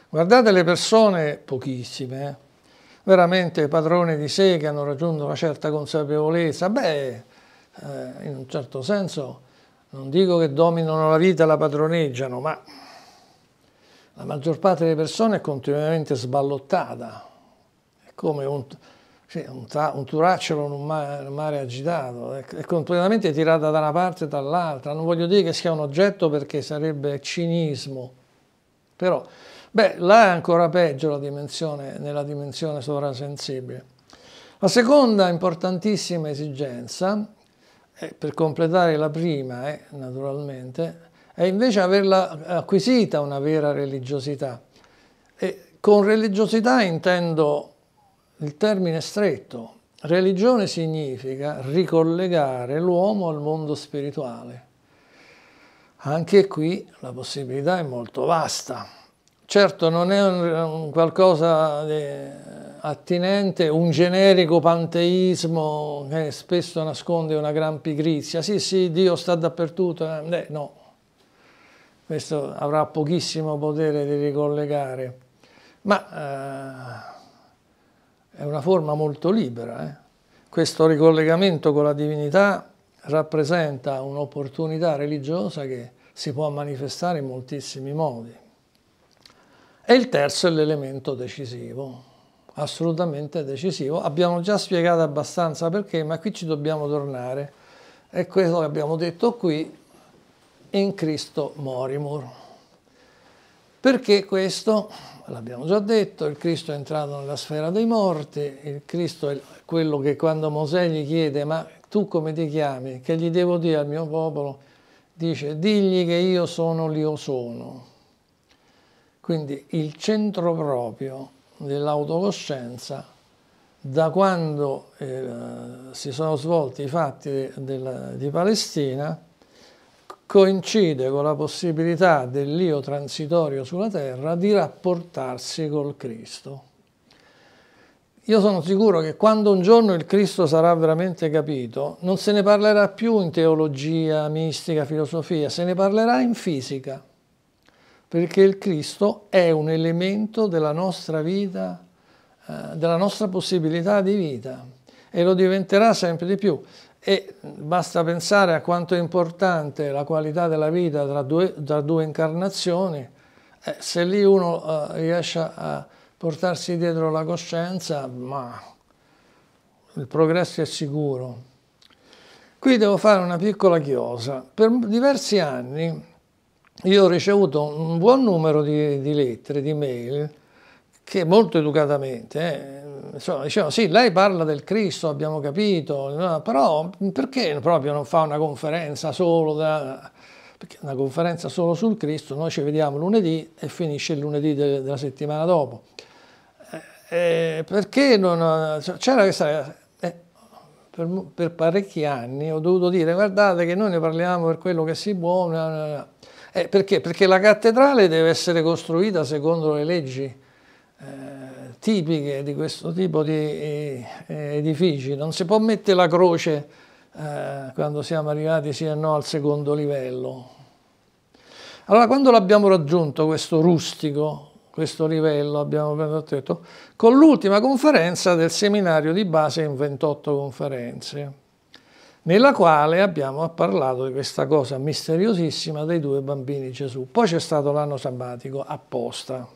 Guardate le persone, pochissime, eh, veramente padrone di sé che hanno raggiunto una certa consapevolezza, beh, eh, in un certo senso non dico che dominano la vita, e la padroneggiano, ma la maggior parte delle persone è continuamente sballottata come un, sì, un, un turacciolo in un mare, mare agitato, è, è completamente tirata da una parte e dall'altra. Non voglio dire che sia un oggetto perché sarebbe cinismo, però beh, là è ancora peggio la dimensione, nella dimensione sovrasensibile. La seconda importantissima esigenza, eh, per completare la prima eh, naturalmente, è invece averla acquisita una vera religiosità. E con religiosità intendo il termine stretto. Religione significa ricollegare l'uomo al mondo spirituale. Anche qui la possibilità è molto vasta. Certo non è un, qualcosa di eh, attinente, un generico panteismo che spesso nasconde una gran pigrizia. Sì, sì, Dio sta dappertutto. Eh, no, questo avrà pochissimo potere di ricollegare. Ma... Eh, è una forma molto libera. Eh? Questo ricollegamento con la divinità rappresenta un'opportunità religiosa che si può manifestare in moltissimi modi. E il terzo è l'elemento decisivo, assolutamente decisivo. Abbiamo già spiegato abbastanza perché, ma qui ci dobbiamo tornare. È quello che abbiamo detto qui, in Cristo Morimur. Perché questo? l'abbiamo già detto, il Cristo è entrato nella sfera dei morti, il Cristo è quello che quando Mosè gli chiede ma tu come ti chiami, che gli devo dire al mio popolo, dice digli che io sono l'io sono. Quindi il centro proprio dell'autocoscienza, da quando eh, si sono svolti i fatti de, de, di Palestina, coincide con la possibilità dell'io transitorio sulla terra di rapportarsi col Cristo. Io sono sicuro che quando un giorno il Cristo sarà veramente capito, non se ne parlerà più in teologia, mistica, filosofia, se ne parlerà in fisica, perché il Cristo è un elemento della nostra vita, eh, della nostra possibilità di vita e lo diventerà sempre di più. E basta pensare a quanto è importante la qualità della vita tra due, tra due incarnazioni, eh, se lì uno eh, riesce a portarsi dietro la coscienza, ma il progresso è sicuro. Qui devo fare una piccola chiosa. Per diversi anni io ho ricevuto un buon numero di, di lettere, di mail, che molto educatamente, eh, insomma, dicevano sì, lei parla del Cristo, abbiamo capito, però perché proprio non fa una conferenza solo da, perché una conferenza solo sul Cristo, noi ci vediamo lunedì e finisce il lunedì de, della settimana dopo. Eh, eh perché non... Cioè, c'era questa... Eh, per, per, parecchi anni ho dovuto dire guardate che noi ne parliamo per quello che si può, eh, perché? Perché la cattedrale deve essere costruita secondo le leggi tipiche di questo tipo di eh, edifici. Non si può mettere la croce eh, quando siamo arrivati sì e no al secondo livello. Allora quando l'abbiamo raggiunto questo rustico, questo livello, abbiamo detto, con l'ultima conferenza del seminario di base in 28 conferenze, nella quale abbiamo parlato di questa cosa misteriosissima dei due bambini Gesù. Poi c'è stato l'anno sabbatico apposta.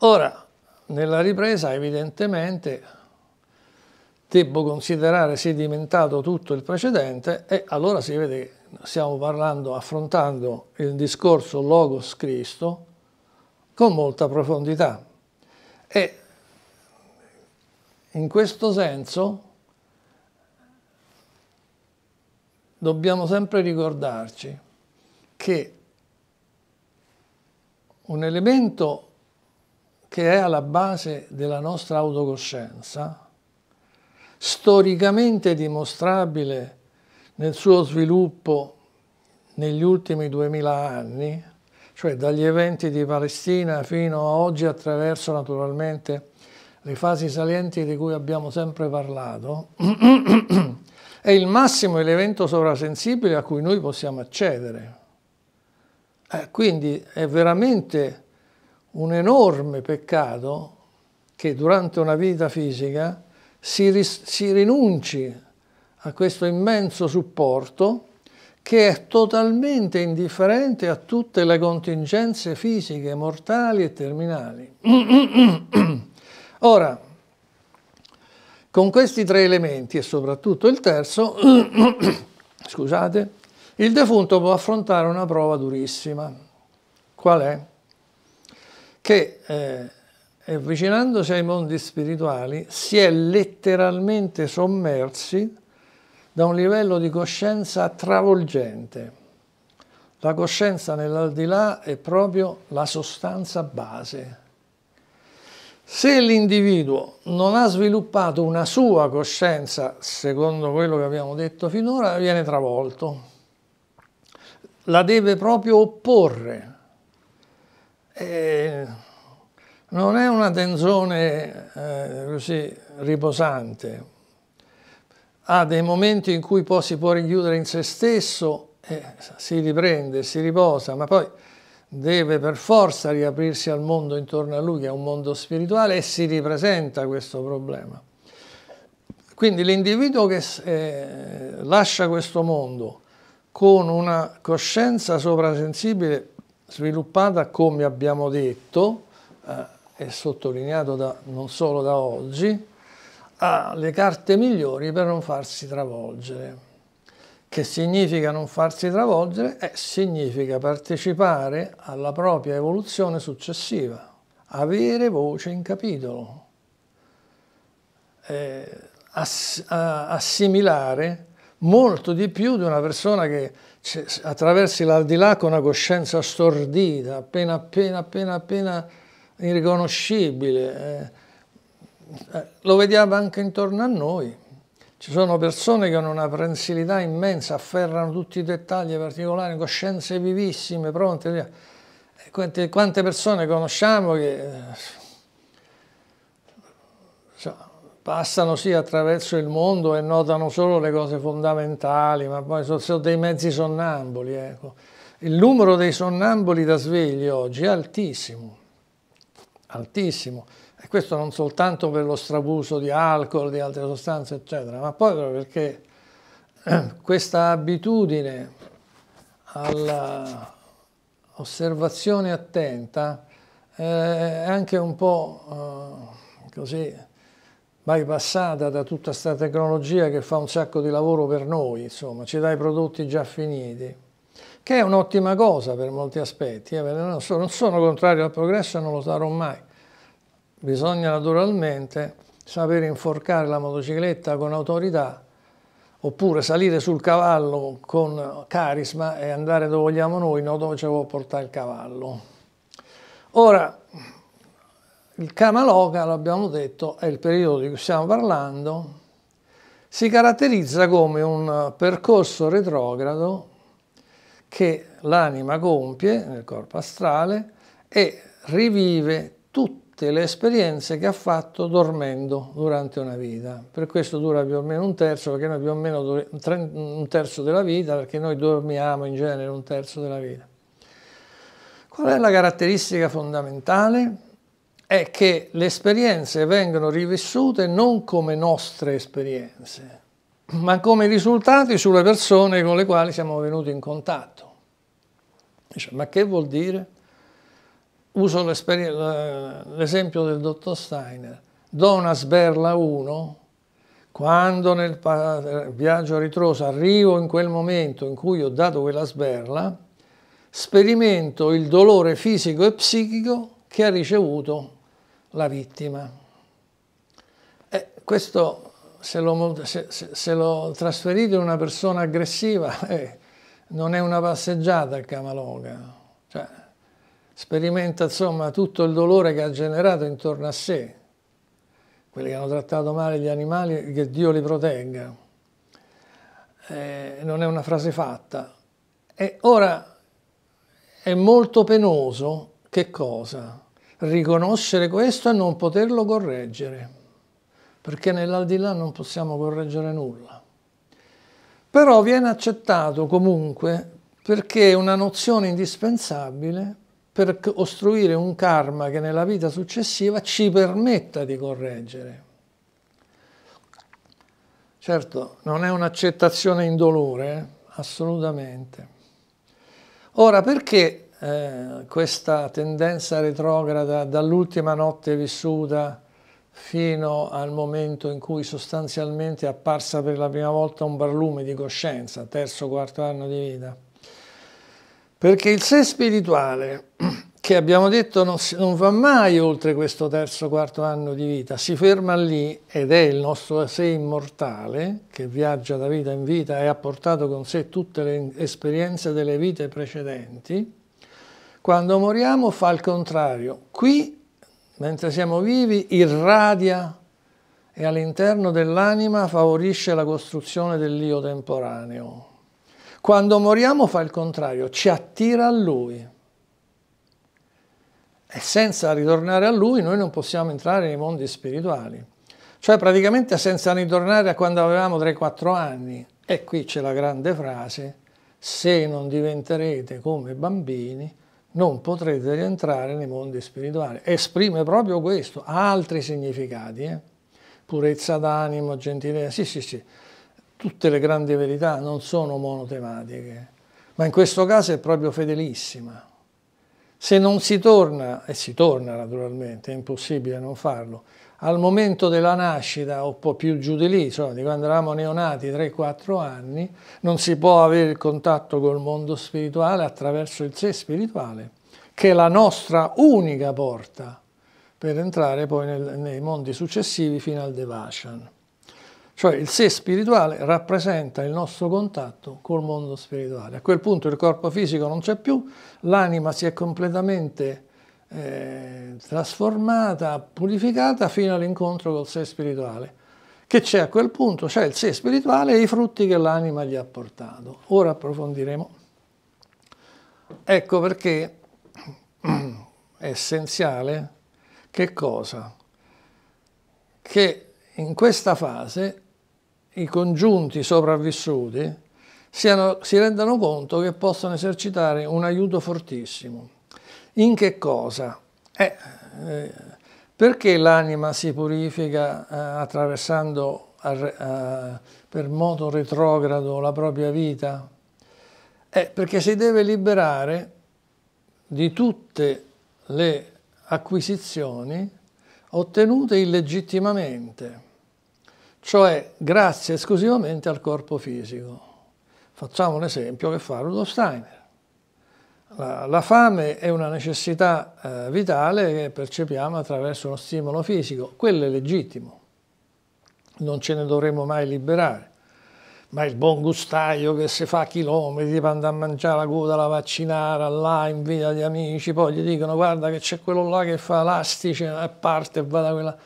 Ora, nella ripresa evidentemente devo considerare sedimentato tutto il precedente e allora si vede che stiamo parlando, affrontando il discorso Logos Cristo con molta profondità e in questo senso dobbiamo sempre ricordarci che un elemento che è alla base della nostra autocoscienza, storicamente dimostrabile nel suo sviluppo negli ultimi duemila anni, cioè dagli eventi di Palestina fino a oggi attraverso naturalmente le fasi salienti di cui abbiamo sempre parlato, è il massimo elemento sovrasensibile a cui noi possiamo accedere. Eh, quindi è veramente un enorme peccato che durante una vita fisica si, si rinunci a questo immenso supporto che è totalmente indifferente a tutte le contingenze fisiche, mortali e terminali. Ora, con questi tre elementi e soprattutto il terzo, scusate, il defunto può affrontare una prova durissima. Qual è? che eh, avvicinandosi ai mondi spirituali si è letteralmente sommersi da un livello di coscienza travolgente. La coscienza nell'aldilà è proprio la sostanza base. Se l'individuo non ha sviluppato una sua coscienza, secondo quello che abbiamo detto finora, viene travolto. La deve proprio opporre eh, non è una tensione eh, così riposante, ha dei momenti in cui poi si può rinchiudere in se stesso, eh, si riprende, si riposa, ma poi deve per forza riaprirsi al mondo intorno a lui, che è un mondo spirituale, e si ripresenta questo problema. Quindi l'individuo che eh, lascia questo mondo con una coscienza soprasensibile sviluppata come abbiamo detto eh, e sottolineato da, non solo da oggi, ha le carte migliori per non farsi travolgere. Che significa non farsi travolgere? Eh, significa partecipare alla propria evoluzione successiva, avere voce in capitolo, eh, ass assimilare molto di più di una persona che attraversi l'aldilà con una coscienza stordita, appena appena appena appena irriconoscibile. Eh, eh, lo vediamo anche intorno a noi. Ci sono persone che hanno una prensilità immensa, afferrano tutti i dettagli particolari, coscienze vivissime, pronte. Quante, quante persone conosciamo che eh, passano sì attraverso il mondo e notano solo le cose fondamentali, ma poi sono, sono dei mezzi sonnamboli. Ecco. Il numero dei sonnamboli da svegli oggi è altissimo, altissimo. E questo non soltanto per lo strabuso di alcol, di altre sostanze, eccetera, ma poi proprio perché questa abitudine all'osservazione attenta eh, è anche un po' eh, così bypassata da tutta questa tecnologia che fa un sacco di lavoro per noi, insomma, ci dà i prodotti già finiti, che è un'ottima cosa per molti aspetti, eh, non, sono, non sono contrario al progresso e non lo sarò mai. Bisogna naturalmente sapere inforcare la motocicletta con autorità, oppure salire sul cavallo con carisma e andare dove vogliamo noi, non dove ci può portare il cavallo. Ora, il Kama Loka, l'abbiamo detto, è il periodo di cui stiamo parlando, si caratterizza come un percorso retrogrado che l'anima compie nel corpo astrale e rivive tutte le esperienze che ha fatto dormendo durante una vita. Per questo dura più o meno un terzo, perché noi più o meno un terzo della vita, perché noi dormiamo in genere un terzo della vita. Qual è la caratteristica fondamentale? è che le esperienze vengono rivissute non come nostre esperienze, ma come risultati sulle persone con le quali siamo venuti in contatto. Dice, ma che vuol dire? Uso l'esempio del dottor Steiner. Do una sberla a uno, quando nel viaggio a ritroso arrivo in quel momento in cui ho dato quella sberla, sperimento il dolore fisico e psichico che ha ricevuto la vittima. E eh, questo se lo, se, se lo, trasferite in una persona aggressiva eh, non è una passeggiata il Kamaloga. Cioè, sperimenta insomma tutto il dolore che ha generato intorno a sé. Quelli che hanno trattato male gli animali, che Dio li protegga. Eh, non è una frase fatta. E ora è molto penoso che cosa? riconoscere questo e non poterlo correggere, perché nell'aldilà non possiamo correggere nulla. Però viene accettato comunque perché è una nozione indispensabile per costruire un karma che nella vita successiva ci permetta di correggere. Certo, non è un'accettazione indolore, eh? assolutamente. Ora, perché eh, questa tendenza retrograda dall'ultima notte vissuta fino al momento in cui sostanzialmente è apparsa per la prima volta un barlume di coscienza, terzo quarto anno di vita. Perché il sé spirituale, che abbiamo detto non, si, non va mai oltre questo terzo quarto anno di vita, si ferma lì ed è il nostro sé immortale che viaggia da vita in vita e ha portato con sé tutte le esperienze delle vite precedenti, quando moriamo fa il contrario. Qui, mentre siamo vivi, irradia e all'interno dell'anima favorisce la costruzione dell'io temporaneo. Quando moriamo fa il contrario, ci attira a lui. E senza ritornare a lui noi non possiamo entrare nei mondi spirituali. Cioè praticamente senza ritornare a quando avevamo 3-4 anni. E qui c'è la grande frase, se non diventerete come bambini, non potrete rientrare nei mondi spirituali. Esprime proprio questo, ha altri significati, eh? purezza d'animo, gentilezza, sì sì sì, tutte le grandi verità non sono monotematiche, ma in questo caso è proprio fedelissima. Se non si torna, e si torna naturalmente, è impossibile non farlo, al momento della nascita, o un po' più giù di lì, insomma, di quando eravamo neonati, 3-4 anni, non si può avere il contatto col mondo spirituale attraverso il sé spirituale, che è la nostra unica porta per entrare poi nel, nei mondi successivi fino al Devashan. Cioè il sé spirituale rappresenta il nostro contatto col mondo spirituale. A quel punto il corpo fisico non c'è più, l'anima si è completamente eh, trasformata, purificata fino all'incontro col sé spirituale. Che c'è a quel punto? C'è il sé spirituale e i frutti che l'anima gli ha portato. Ora approfondiremo. Ecco perché è essenziale che cosa? Che in questa fase i congiunti sopravvissuti siano, si rendano conto che possono esercitare un aiuto fortissimo in che cosa? Eh, eh, perché l'anima si purifica eh, attraversando per modo retrogrado la propria vita? Eh, perché si deve liberare di tutte le acquisizioni ottenute illegittimamente, cioè grazie esclusivamente al corpo fisico. Facciamo un esempio che fa Rudolf Steiner. La, la fame è una necessità eh, vitale che percepiamo attraverso uno stimolo fisico, quello è legittimo, non ce ne dovremo mai liberare. Ma il buon gustaio che si fa chilometri per andare a mangiare la coda, la vaccinare là via di amici, poi gli dicono guarda che c'è quello là che fa l'astice a parte e va da quella...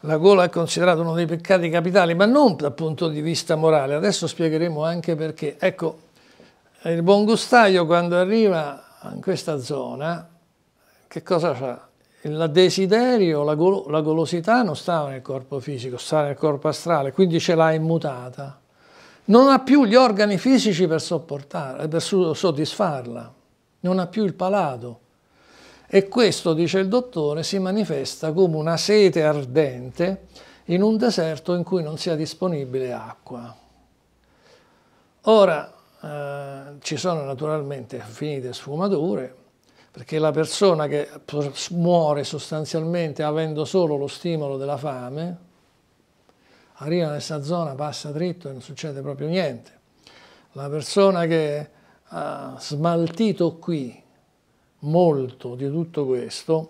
La gola è considerata uno dei peccati capitali, ma non dal punto di vista morale. Adesso spiegheremo anche perché. Ecco, il bongustaio quando arriva in questa zona, che cosa fa? Il desiderio, la, golo, la golosità non sta nel corpo fisico, sta nel corpo astrale, quindi ce l'ha immutata. Non ha più gli organi fisici per, eh, per soddisfarla, non ha più il palato. E questo, dice il dottore, si manifesta come una sete ardente in un deserto in cui non sia disponibile acqua. Ora, eh, ci sono naturalmente finite sfumature, perché la persona che muore sostanzialmente avendo solo lo stimolo della fame, arriva in questa zona, passa dritto e non succede proprio niente. La persona che ha smaltito qui molto di tutto questo,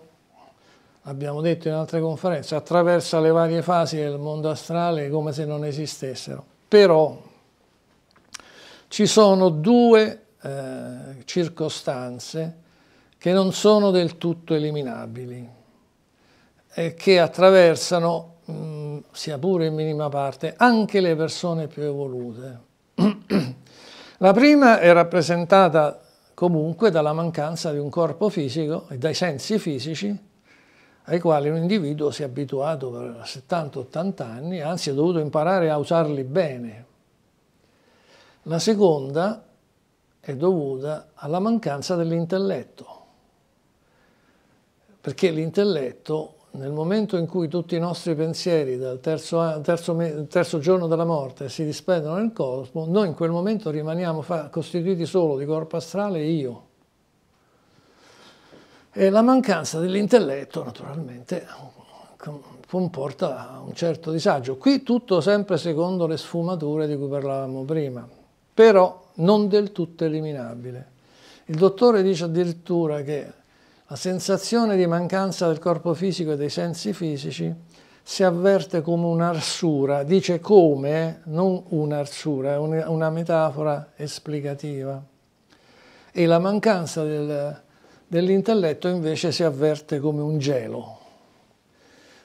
abbiamo detto in altre conferenze, attraversa le varie fasi del mondo astrale come se non esistessero. Però ci sono due eh, circostanze che non sono del tutto eliminabili e che attraversano, mh, mm, sia pure in minima parte, anche le persone più evolute. La prima è rappresentata comunque dalla mancanza di un corpo fisico e dai sensi fisici ai quali un individuo si è abituato per 70-80 anni, anzi ha dovuto imparare a usarli bene la seconda è dovuta alla mancanza dell'intelletto, perché l'intelletto nel momento in cui tutti i nostri pensieri dal terzo, terzo, terzo, giorno della morte si dispendono nel cosmo, noi in quel momento rimaniamo costituiti solo di corpo astrale e io. E la mancanza dell'intelletto naturalmente comporta un certo disagio. Qui tutto sempre secondo le sfumature di cui parlavamo prima però non del tutto eliminabile. Il dottore dice addirittura che la sensazione di mancanza del corpo fisico e dei sensi fisici si avverte come un'arsura, dice come, non un'arsura, è una metafora esplicativa. E la mancanza del, dell'intelletto invece si avverte come un gelo.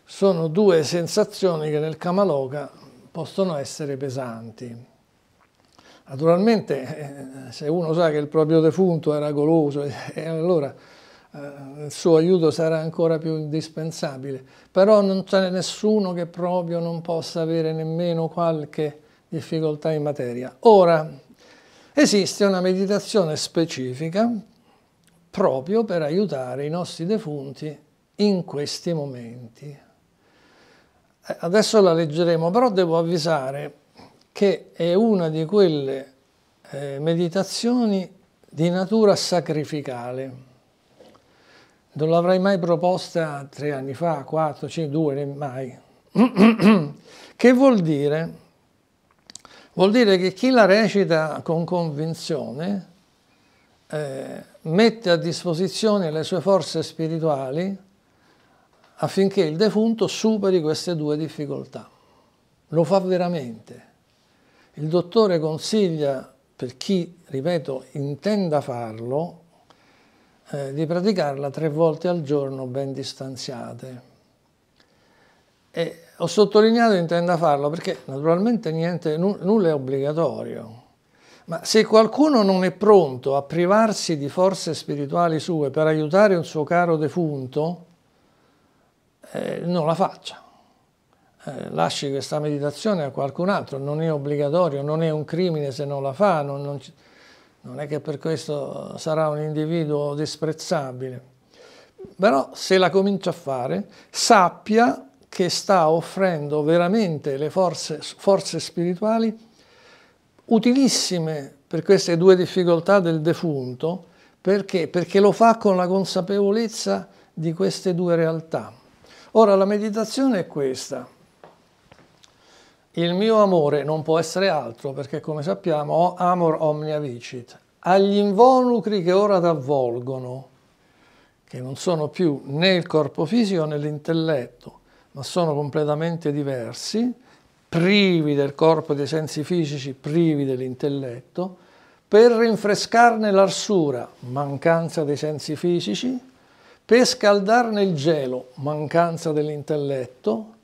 Sono due sensazioni che nel Kamaloka possono essere pesanti. Naturalmente eh, se uno sa che il proprio defunto era goloso, e eh, allora eh, il suo aiuto sarà ancora più indispensabile, però non c'è nessuno che proprio non possa avere nemmeno qualche difficoltà in materia. Ora, esiste una meditazione specifica proprio per aiutare i nostri defunti in questi momenti. Adesso la leggeremo, però devo avvisare che è una di quelle eh, meditazioni di natura sacrificale. Non l'avrei mai proposta tre anni fa, quattro, cinque, due, mai. che vuol dire? Vuol dire che chi la recita con convinzione eh, mette a disposizione le sue forze spirituali affinché il defunto superi queste due difficoltà. Lo fa veramente. Il dottore consiglia per chi, ripeto, intenda farlo, eh, di praticarla tre volte al giorno ben distanziate. E ho sottolineato intenda farlo perché naturalmente niente, nulla è obbligatorio. Ma se qualcuno non è pronto a privarsi di forze spirituali sue per aiutare un suo caro defunto, eh, non la faccia. Eh, lasci questa meditazione a qualcun altro, non è obbligatorio, non è un crimine se non la fa, non, non, non è che per questo sarà un individuo disprezzabile. Però se la comincia a fare, sappia che sta offrendo veramente le forze, forze spirituali utilissime per queste due difficoltà del defunto, perché? Perché lo fa con la consapevolezza di queste due realtà. Ora la meditazione è questa. Il mio amore non può essere altro, perché come sappiamo, ho amor omnia vicit. Agli involucri che ora t'avvolgono, che non sono più né il corpo fisico né l'intelletto, ma sono completamente diversi, privi del corpo e dei sensi fisici, privi dell'intelletto, per rinfrescarne l'arsura, mancanza dei sensi fisici, per scaldarne il gelo, mancanza dell'intelletto,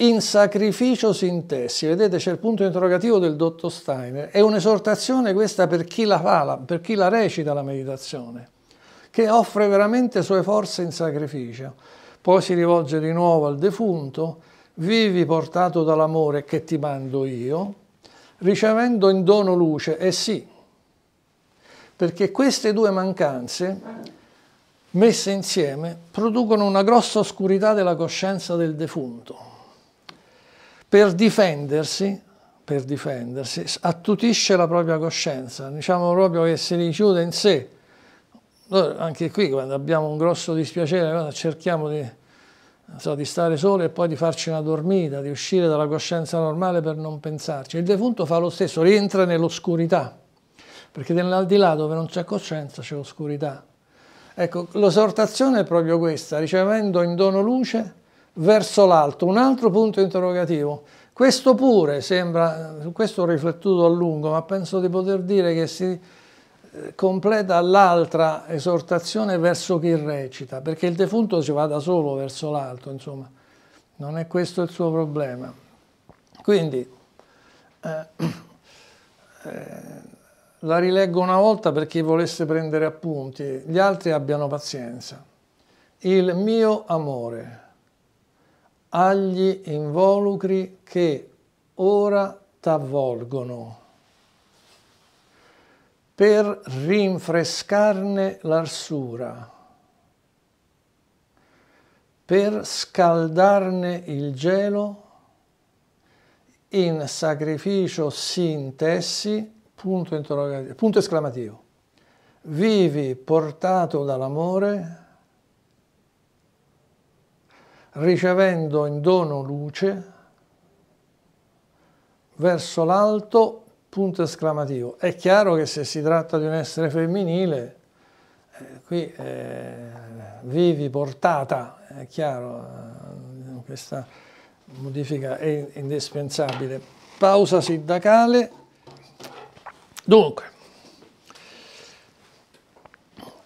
in sacrificio sintessi, vedete c'è il punto interrogativo del dottor Steiner, è un'esortazione questa per chi la fa, per chi la recita la meditazione, che offre veramente sue forze in sacrificio. Poi si rivolge di nuovo al defunto, vivi portato dall'amore che ti mando io, ricevendo in dono luce, e sì, perché queste due mancanze messe insieme producono una grossa oscurità della coscienza del defunto per difendersi, per difendersi attutisce la propria coscienza, diciamo proprio che si richiude in sé. Noi anche qui quando abbiamo un grosso dispiacere cerchiamo di, so, di stare soli e poi di farci una dormita, di uscire dalla coscienza normale per non pensarci. Il defunto fa lo stesso, rientra nell'oscurità, perché nell'aldilà dove non c'è coscienza c'è oscurità. Ecco, l'esortazione è proprio questa, ricevendo in dono luce verso l'alto, un altro punto interrogativo. Questo pure sembra, su questo ho riflettuto a lungo, ma penso di poter dire che si eh, completa l'altra esortazione verso chi recita, perché il defunto si va da solo verso l'alto, insomma, non è questo il suo problema. Quindi, eh, eh, la rileggo una volta per chi volesse prendere appunti, gli altri abbiano pazienza. Il mio amore agli involucri che ora t'avvolgono per rinfrescarne l'arsura, per scaldarne il gelo, in sacrificio sintessi, punto, punto esclamativo. Vivi portato dall'amore ricevendo in dono luce verso l'alto, punto esclamativo. È chiaro che se si tratta di un essere femminile, eh, qui eh, vivi portata, è chiaro, eh, questa modifica è indispensabile. Pausa sindacale. Dunque,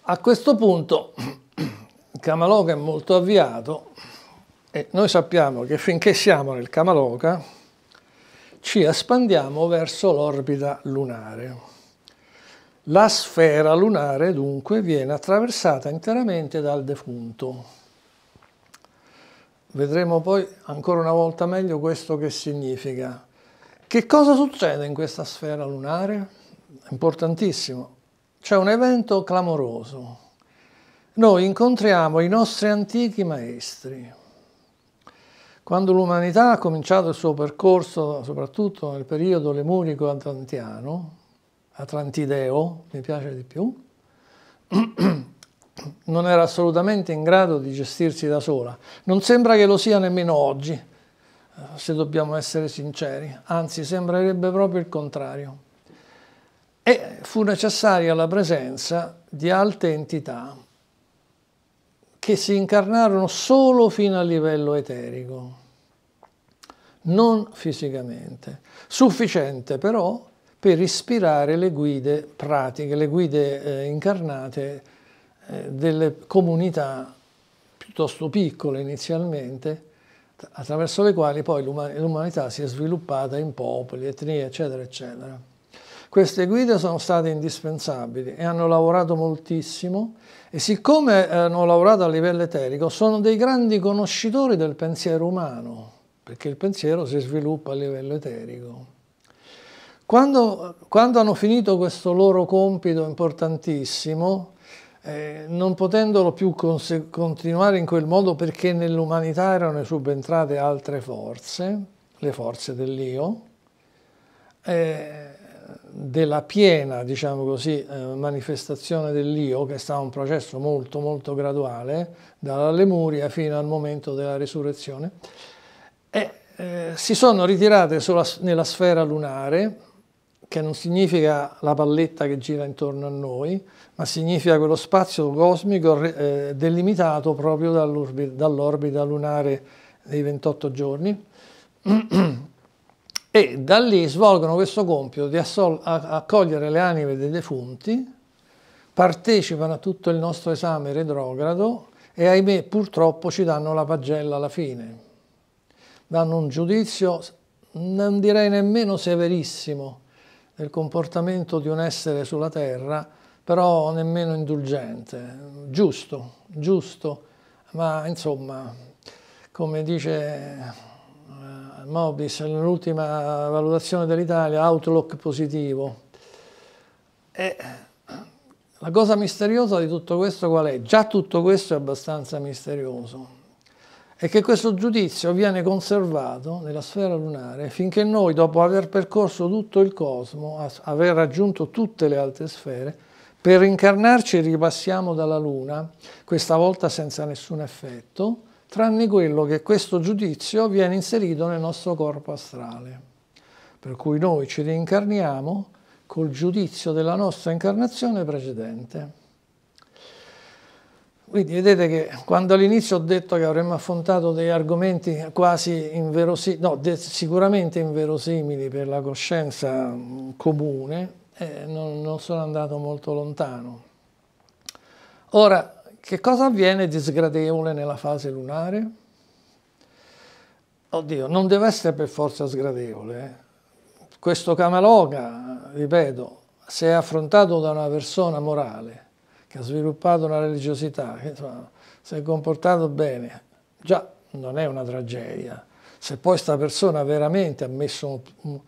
a questo punto Camalò che è molto avviato, e noi sappiamo che finché siamo nel Kamaloka ci espandiamo verso l'orbita lunare. La sfera lunare dunque viene attraversata interamente dal defunto. Vedremo poi ancora una volta meglio questo che significa. Che cosa succede in questa sfera lunare? Importantissimo. C'è un evento clamoroso. Noi incontriamo i nostri antichi maestri, quando l'umanità ha cominciato il suo percorso, soprattutto nel periodo lemurico-atlantiano, atlantideo, mi piace di più, non era assolutamente in grado di gestirsi da sola. Non sembra che lo sia nemmeno oggi, eh, se dobbiamo essere sinceri, anzi sembrerebbe proprio il contrario. E fu necessaria la presenza di alte entità che si incarnarono solo fino a livello eterico, non fisicamente. Sufficiente però per ispirare le guide pratiche, le guide eh, incarnate eh, delle comunità piuttosto piccole inizialmente, attraverso le quali poi l'umanità si è sviluppata in popoli, etnie, eccetera, eccetera. Queste guide sono state indispensabili e hanno lavorato moltissimo e siccome eh, hanno lavorato a livello eterico, sono dei grandi conoscitori del pensiero umano, perché il pensiero si sviluppa a livello eterico. Quando, quando hanno finito questo loro compito importantissimo, eh, non potendolo più continuare in quel modo perché nell'umanità erano subentrate altre forze, le forze dell'io, eh, della piena diciamo così, eh, manifestazione dell'io, che è stato un processo molto molto graduale, dalla Lemuria fino al momento della risurrezione, e, eh, si sono ritirate sulla, nella sfera lunare, che non significa la palletta che gira intorno a noi, ma significa quello spazio cosmico eh, delimitato proprio dall'orbita dall lunare dei 28 giorni. e da lì svolgono questo compito di accogliere le anime dei defunti, partecipano a tutto il nostro esame retrogrado e ahimè purtroppo ci danno la pagella alla fine. Danno un giudizio, non direi nemmeno severissimo, del comportamento di un essere sulla terra, però nemmeno indulgente. Giusto, giusto, ma insomma, come dice Mobis nell'ultima valutazione dell'Italia, outlook positivo. E la cosa misteriosa di tutto questo qual è? Già tutto questo è abbastanza misterioso. È che questo giudizio viene conservato nella sfera lunare finché noi, dopo aver percorso tutto il cosmo, aver raggiunto tutte le altre sfere, per incarnarci ripassiamo dalla Luna, questa volta senza nessun effetto, tranne quello che questo giudizio viene inserito nel nostro corpo astrale, per cui noi ci reincarniamo col giudizio della nostra incarnazione precedente. Quindi vedete che quando all'inizio ho detto che avremmo affrontato degli argomenti quasi inverosimili, no, sicuramente inverosimili per la coscienza mm, comune, eh, non, non sono andato molto lontano. Ora, che cosa avviene di sgradevole nella fase lunare? Oddio, non deve essere per forza sgradevole. Eh. Questo Kamaloka, ripeto, se è affrontato da una persona morale, che ha sviluppato una religiosità, che insomma, si è comportato bene, già non è una tragedia. Se poi questa persona veramente ha messo un, un,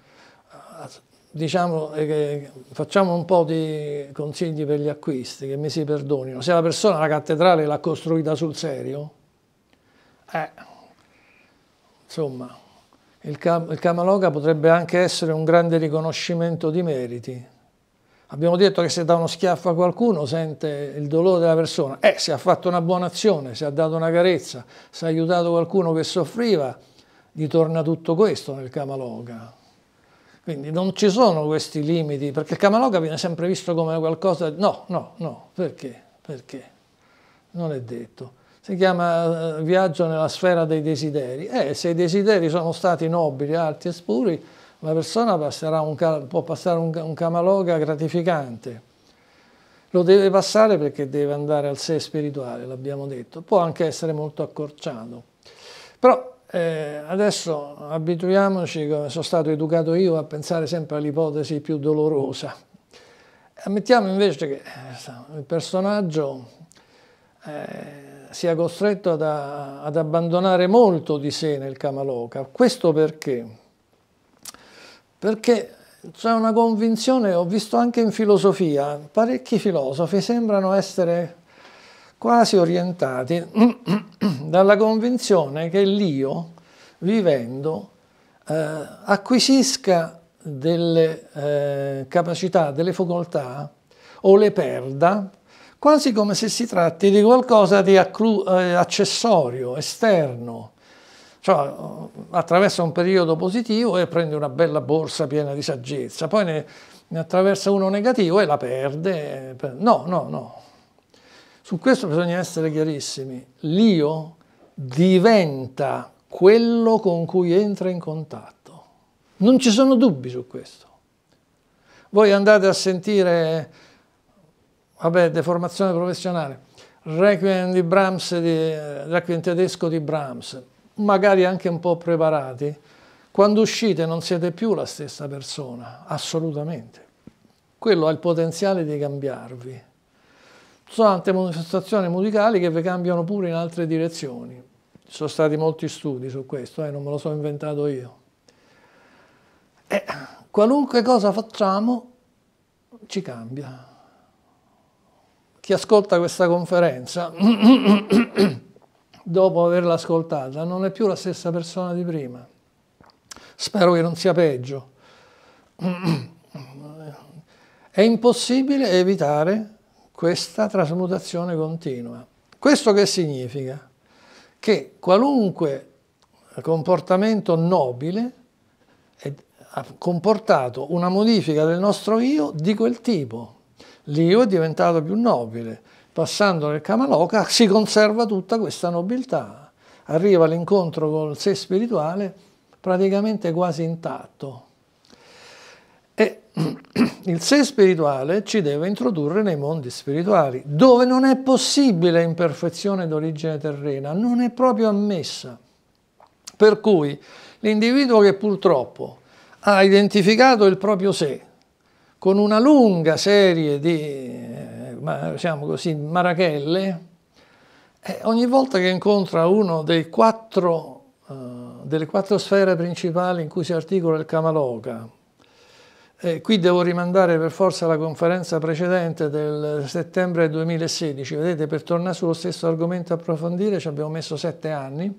diciamo, eh, facciamo un po' di consigli per gli acquisti, che mi si perdonino. Se la persona la cattedrale l'ha costruita sul serio, eh, insomma, il, Cam il Camaloga potrebbe anche essere un grande riconoscimento di meriti. Abbiamo detto che se dà uno schiaffo a qualcuno sente il dolore della persona. Eh, se ha fatto una buona azione, se ha dato una carezza, se ha aiutato qualcuno che soffriva, gli torna tutto questo nel Camaloga. Quindi non ci sono questi limiti, perché il Camaloga viene sempre visto come qualcosa... No, no, no, perché? Perché? Non è detto. Si chiama eh, viaggio nella sfera dei desideri. Eh, se i desideri sono stati nobili, alti e spuri, la persona passerà un, può passare un, un Camaloga gratificante. Lo deve passare perché deve andare al sé spirituale, l'abbiamo detto. Può anche essere molto accorciato. Però eh, adesso abituiamoci, come sono stato educato io, a pensare sempre all'ipotesi più dolorosa. Ammettiamo invece che eh, il personaggio eh, sia costretto ad, a, ad, abbandonare molto di sé nel Kamaloka. Questo perché? Perché c'è una convinzione, ho visto anche in filosofia, parecchi filosofi sembrano essere quasi orientati dalla convinzione che l'io, vivendo, eh, acquisisca delle eh, capacità, delle facoltà o le perda, quasi come se si tratti di qualcosa di eh, accessorio, esterno. Cioè, attraversa un periodo positivo e prende una bella borsa piena di saggezza, poi ne, ne attraversa uno negativo e la perde. Eh, no, no, no, su questo bisogna essere chiarissimi. L'io diventa quello con cui entra in contatto. Non ci sono dubbi su questo. Voi andate a sentire, vabbè, deformazione professionale, Requiem di Brahms, di, eh, Requiem tedesco di Brahms, magari anche un po' preparati, quando uscite non siete più la stessa persona, assolutamente. Quello ha il potenziale di cambiarvi sono tante manifestazioni musicali che vi cambiano pure in altre direzioni. Ci sono stati molti studi su questo, eh, non me lo sono inventato io. E eh, qualunque cosa facciamo ci cambia. Chi ascolta questa conferenza, dopo averla ascoltata, non è più la stessa persona di prima. Spero che non sia peggio. è impossibile evitare questa trasmutazione continua. Questo che significa? Che qualunque comportamento nobile ha comportato una modifica del nostro io di quel tipo. L'io è diventato più nobile. Passando nel Kamaloka si conserva tutta questa nobiltà. Arriva all'incontro il sé spirituale praticamente quasi intatto il sé spirituale ci deve introdurre nei mondi spirituali, dove non è possibile imperfezione d'origine terrena, non è proprio ammessa. Per cui l'individuo che purtroppo ha identificato il proprio sé con una lunga serie di, diciamo così, marachelle, eh, ogni volta che incontra uno dei quattro, eh, delle quattro sfere principali in cui si articola il Kamaloka, eh, qui devo rimandare per forza la conferenza precedente del settembre 2016, vedete per tornare sullo stesso argomento e approfondire ci abbiamo messo sette anni.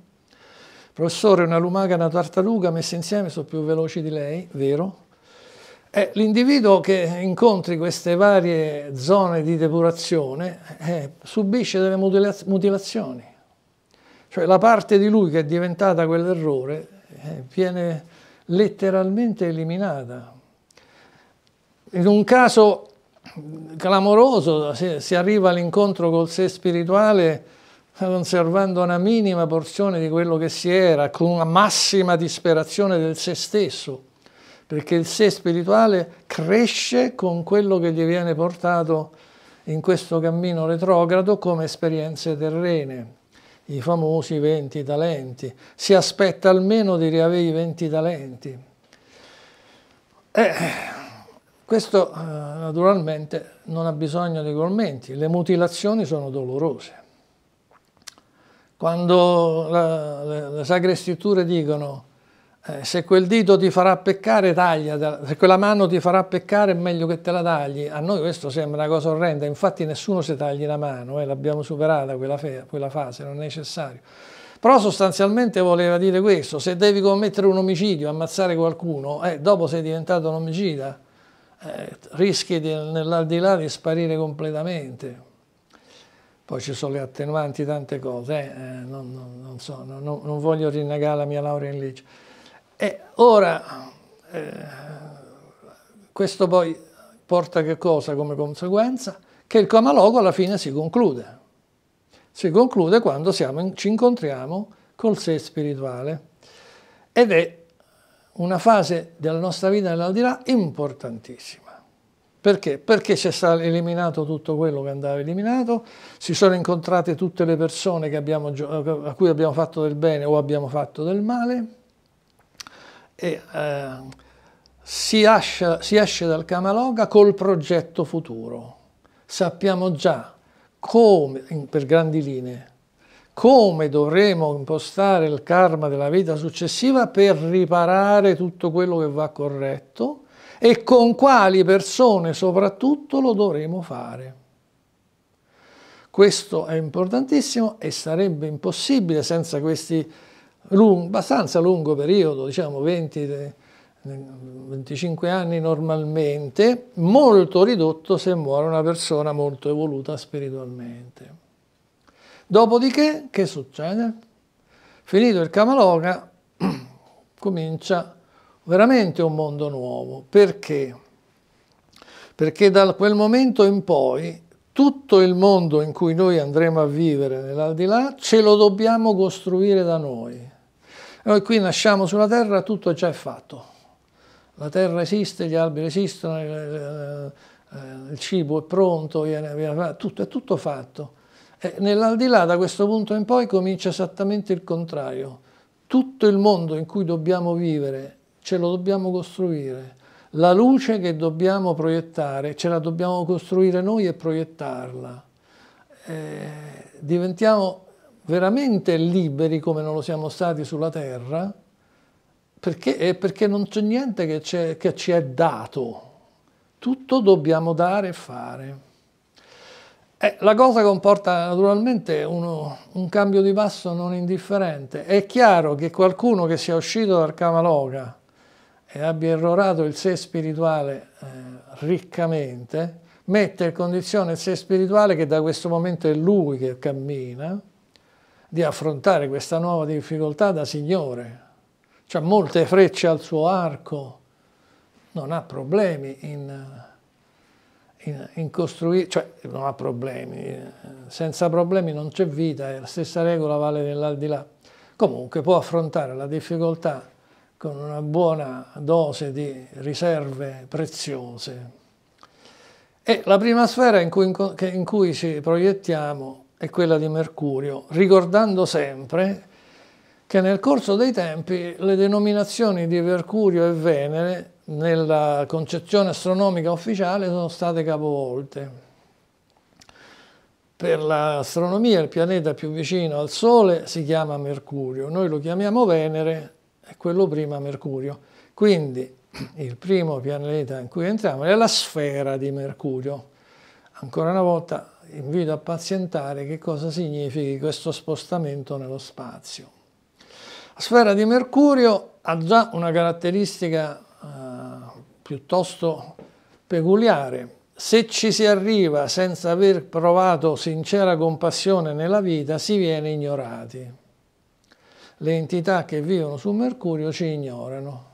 Professore, una lumaca e una tartaruga messe insieme sono più veloci di lei, vero? Eh, l'individuo che incontri queste varie zone di depurazione eh, subisce delle mutilaz mutilazioni, cioè la parte di lui che è diventata quell'errore eh, viene letteralmente eliminata, in un caso clamoroso si, arriva all'incontro col sé spirituale conservando una minima porzione di quello che si era, con una massima disperazione del sé stesso, perché il sé spirituale cresce con quello che gli viene portato in questo cammino retrogrado come esperienze terrene, i famosi 20 talenti. Si aspetta almeno di riavere i 20 talenti. Eh, questo eh, naturalmente non ha bisogno di commenti, le mutilazioni sono dolorose. Quando la, le, le, sacre scritture dicono eh, se quel dito ti farà peccare taglia, se quella mano ti farà peccare è meglio che te la tagli, a noi questo sembra una cosa orrenda, infatti nessuno si tagli la mano, eh, l'abbiamo superata quella, quella fase, non è necessario. Però sostanzialmente voleva dire questo, se devi commettere un omicidio, ammazzare qualcuno, eh, dopo sei diventato un omicida, eh, rischi nell'aldilà di sparire completamente. Poi ci sono le attenuanti, tante cose, eh, eh non, non, non, so, non, voglio rinnegare la mia laurea in legge. E ora, eh, questo poi porta che cosa come conseguenza? Che il comalogo alla fine si conclude. Si conclude quando in, ci incontriamo col sé spirituale. Ed è una fase della nostra vita nell'aldilà importantissima. Perché? Perché si è stato eliminato tutto quello che andava eliminato, si sono incontrate tutte le persone abbiamo, eh, a cui abbiamo fatto del bene o abbiamo fatto del male e eh, si, ascia, si esce dal Kamaloga col progetto futuro. Sappiamo già come, per grandi linee, come dovremo impostare il karma della vita successiva per riparare tutto quello che va corretto e con quali persone soprattutto lo dovremo fare. Questo è importantissimo e sarebbe impossibile senza questi lung abbastanza lungo periodo, diciamo 20, 25 anni normalmente, molto ridotto se muore una persona molto evoluta spiritualmente. Dopodiché, che succede? Finito il Kamaloga, comincia veramente un mondo nuovo. Perché? Perché da quel momento in poi tutto il mondo in cui noi andremo a vivere nell'aldilà ce lo dobbiamo costruire da noi. Noi qui nasciamo sulla Terra, tutto è già fatto. La Terra esiste, gli alberi esistono, eh, eh, eh, il cibo è pronto, tutto, è tutto fatto. Eh, nell'aldilà da questo punto in poi comincia esattamente il contrario. Tutto il mondo in cui dobbiamo vivere ce lo dobbiamo costruire. La luce che dobbiamo proiettare ce la dobbiamo costruire noi e proiettarla. Eh, diventiamo veramente liberi come non lo siamo stati sulla terra perché, perché non c'è niente che, che ci è dato. Tutto dobbiamo dare e fare. Eh, la cosa comporta naturalmente uno, un cambio di passo non indifferente. È chiaro che qualcuno che sia uscito dal Kamaloka e abbia errorato il sé spirituale eh, riccamente, mette in condizione il sé spirituale che da questo momento è lui che cammina, di affrontare questa nuova difficoltà da Signore. Ha molte frecce al suo arco, non ha problemi in in, costruire, cioè non ha problemi, eh, senza problemi non c'è vita e la stessa regola vale nell'aldilà. Comunque può affrontare la difficoltà con una buona dose di riserve preziose. E la prima sfera in cui, in cui ci proiettiamo è quella di Mercurio, ricordando sempre che nel corso dei tempi le denominazioni di Mercurio e Venere nella concezione astronomica ufficiale sono state capovolte. Per l'astronomia il pianeta più vicino al Sole si chiama Mercurio, noi lo chiamiamo Venere e quello prima Mercurio. Quindi il primo pianeta in cui entriamo è la sfera di Mercurio. Ancora una volta invito a pazientare che cosa significhi questo spostamento nello spazio. La sfera di Mercurio ha già una caratteristica piuttosto peculiare. Se ci si arriva senza aver provato sincera compassione nella vita, si viene ignorati. Le entità che vivono su Mercurio ci ignorano.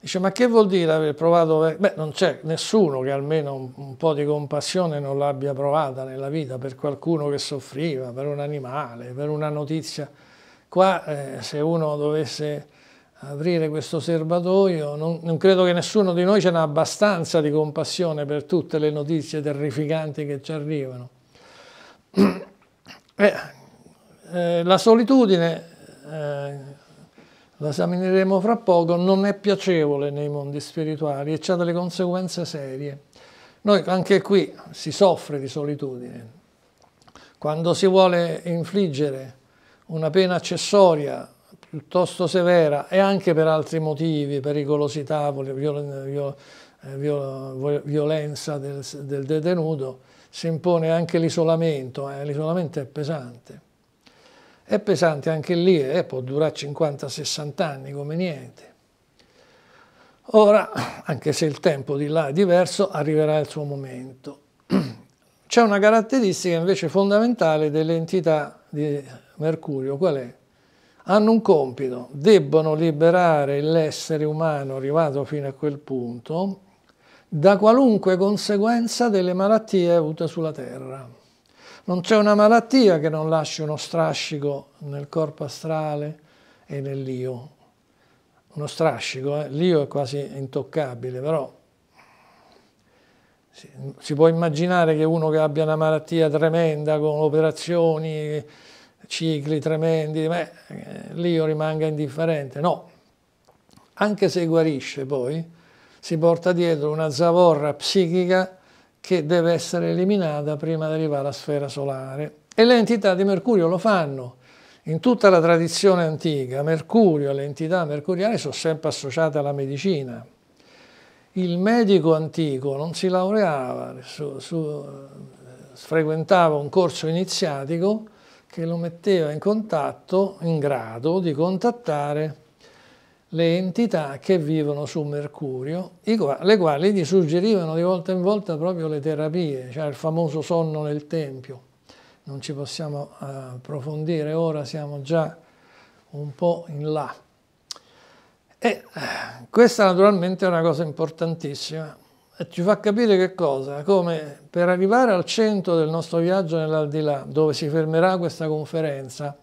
Dice, ma che vuol dire aver provato? Beh, non c'è nessuno che almeno un, po' di compassione non l'abbia provata nella vita per qualcuno che soffriva, per un animale, per una notizia. Qua eh, se uno dovesse aprire questo serbatoio, non, non credo che nessuno di noi ce n'ha abbastanza di compassione per tutte le notizie terrificanti che ci arrivano. Eh, eh, la solitudine, eh, la esamineremo fra poco, non è piacevole nei mondi spirituali e ha delle conseguenze serie. Noi anche qui si soffre di solitudine. Quando si vuole infliggere una pena accessoria piuttosto severa e anche per altri motivi, pericolosità, violenza, viol viol eh, violenza del, del, detenuto, si impone anche l'isolamento, eh? l'isolamento è pesante. È pesante anche lì, eh? può durare 50-60 anni come niente. Ora, anche se il tempo di là è diverso, arriverà il suo momento. C'è una caratteristica invece fondamentale dell'entità di Mercurio, qual è? hanno un compito, debbono liberare l'essere umano arrivato fino a quel punto da qualunque conseguenza delle malattie avute sulla Terra. Non c'è una malattia che non lasci uno strascico nel corpo astrale e nell'io. Uno strascico, eh? l'io è quasi intoccabile, però si, si può immaginare che uno che abbia una malattia tremenda con operazioni cicli tremendi, beh, io rimanga indifferente. No, anche se guarisce poi, si porta dietro una zavorra psichica che deve essere eliminata prima di arrivare alla sfera solare. E le entità di Mercurio lo fanno. In tutta la tradizione antica, Mercurio, e le entità mercuriali sono sempre associate alla medicina. Il medico antico non si laureava, su, su, eh, frequentava un corso iniziatico, che lo metteva in contatto, in grado di contattare le entità che vivono su Mercurio, le quali gli suggerivano di volta in volta proprio le terapie, cioè il famoso sonno nel tempio. Non ci possiamo eh, approfondire ora, siamo già un po' in là. E eh, questa naturalmente è una cosa importantissima, e ci fa capire che cosa? Come per arrivare al centro del nostro viaggio nell'aldilà, dove si fermerà questa conferenza,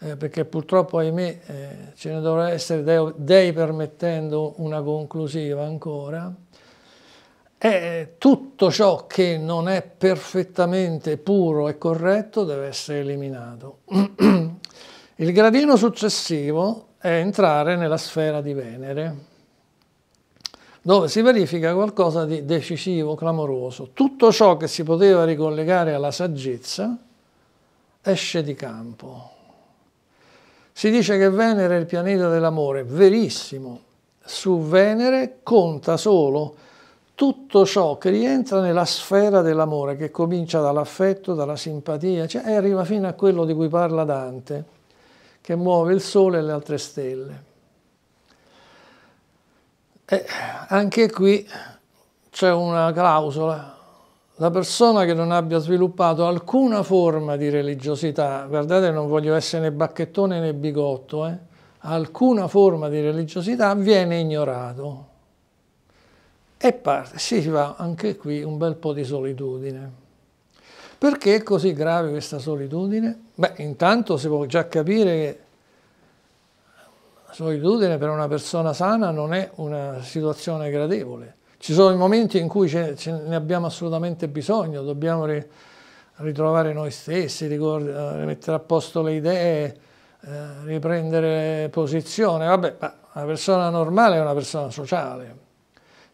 eh, perché purtroppo, ahimè, eh, ce ne dovrà essere dei, dei permettendo una conclusiva ancora, e tutto ciò che non è perfettamente puro e corretto deve essere eliminato. Il gradino successivo è entrare nella sfera di Venere dove si verifica qualcosa di decisivo, clamoroso. Tutto ciò che si poteva ricollegare alla saggezza esce di campo. Si dice che Venere è il pianeta dell'amore, verissimo. Su Venere conta solo tutto ciò che rientra nella sfera dell'amore, che comincia dall'affetto, dalla simpatia, cioè, e arriva fino a quello di cui parla Dante, che muove il sole e le altre stelle. E anche qui c'è una clausola. La persona che non abbia sviluppato alcuna forma di religiosità, guardate non voglio essere né bacchettone né bigotto, eh? alcuna forma di religiosità viene ignorato. E parte, si fa anche qui un bel po' di solitudine. Perché è così grave questa solitudine? Beh, intanto si può già capire che solitudine per una persona sana non è una situazione gradevole. Ci sono i momenti in cui ce, ce ne abbiamo assolutamente bisogno, dobbiamo ri, ritrovare noi stessi, ricordi, eh, rimettere a posto le idee, eh, riprendere posizione. Vabbè, una persona normale è una persona sociale.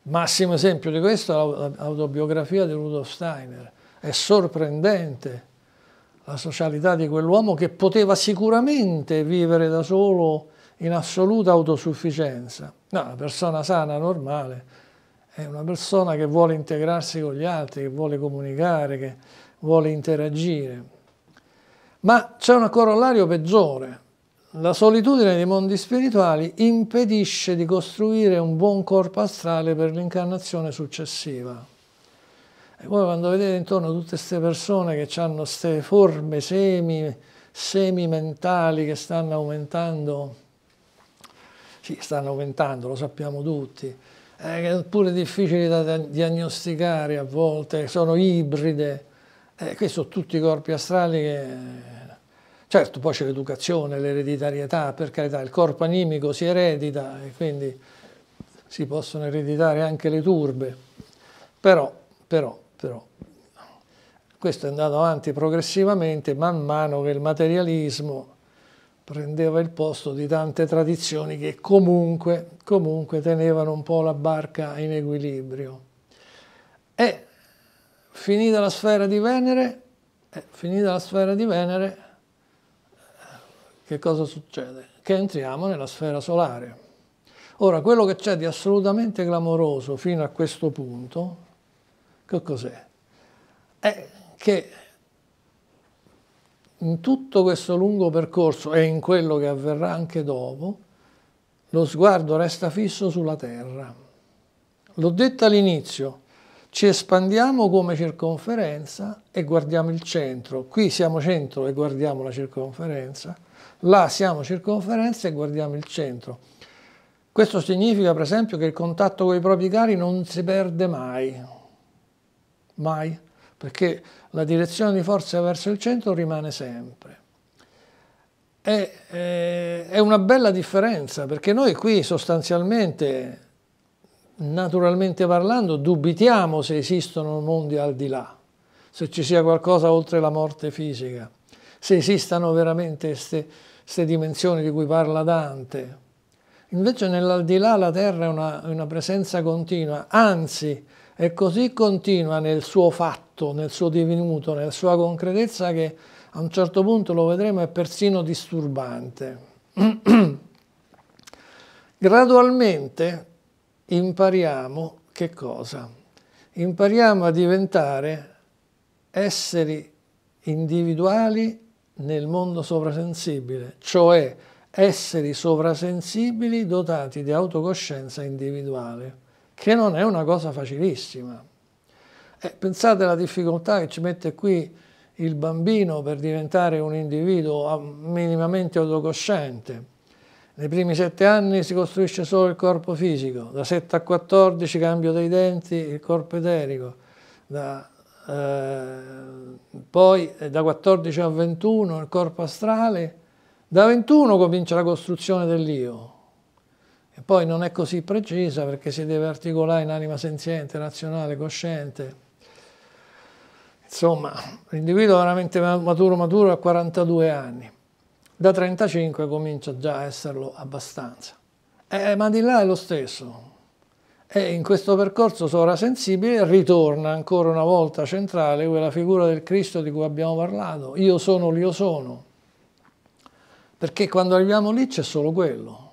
Massimo esempio di questo è l'autobiografia di Rudolf Steiner. È sorprendente la socialità di quell'uomo che poteva sicuramente vivere da solo in assoluta autosufficienza. No, una persona sana, normale, è una persona che vuole integrarsi con gli altri, che vuole comunicare, che vuole interagire. Ma c'è un corollario peggiore. La solitudine dei mondi spirituali impedisce di costruire un buon corpo astrale per l'incarnazione successiva. E voi quando vedete intorno tutte queste persone che hanno queste forme semi, semi mentali che stanno aumentando sì, stanno aumentando, lo sappiamo tutti, eh, pure difficili da diagnosticare a volte, sono ibride, eh, questi sono tutti i corpi astrali che... Certo, poi c'è l'educazione, l'ereditarietà, per carità, il corpo animico si eredita e quindi si possono ereditare anche le turbe, però, però, però, questo è andato avanti progressivamente man mano che il materialismo prendeva il posto di tante tradizioni che comunque, comunque tenevano un po' la barca in equilibrio. E finita la sfera di Venere, eh, finita la sfera di Venere, che cosa succede? Che entriamo nella sfera solare. Ora, quello che c'è di assolutamente clamoroso fino a questo punto, che cos'è? È che in tutto questo lungo percorso e in quello che avverrà anche dopo, lo sguardo resta fisso sulla terra. L'ho detto all'inizio, ci espandiamo come circonferenza e guardiamo il centro. Qui siamo centro e guardiamo la circonferenza, là siamo circonferenza e guardiamo il centro. Questo significa, per esempio, che il contatto con i propri cari non si perde mai. Mai perché la direzione di forza verso il centro rimane sempre. È, è, è una bella differenza, perché noi qui sostanzialmente, naturalmente parlando, dubitiamo se esistono mondi al di là, se ci sia qualcosa oltre la morte fisica, se esistano veramente queste dimensioni di cui parla Dante. Invece nell'aldilà la Terra è una, una presenza continua, anzi e così continua nel suo fatto, nel suo divenuto, nella sua concretezza che a un certo punto lo vedremo è persino disturbante. Gradualmente impariamo che cosa? Impariamo a diventare esseri individuali nel mondo sovrasensibile, cioè esseri sovrasensibili dotati di autocoscienza individuale che non è una cosa facilissima. Eh, pensate alla difficoltà che ci mette qui il bambino per diventare un individuo ah, minimamente autocosciente. Nei primi sette anni si costruisce solo il corpo fisico, da 7 a 14 cambio dei denti, il corpo eterico, da, eh, poi eh, da 14 a 21 il corpo astrale, da 21 comincia la costruzione dell'io, e poi non è così precisa perché si deve articolare in anima senziente, razionale, cosciente. Insomma, l'individuo veramente maturo maturo a 42 anni. Da 35 comincia già a esserlo abbastanza. Eh, ma di là è lo stesso. E in questo percorso sovrasensibile ritorna ancora una volta centrale quella figura del Cristo di cui abbiamo parlato. Io sono l'io sono. Perché quando arriviamo lì c'è solo quello.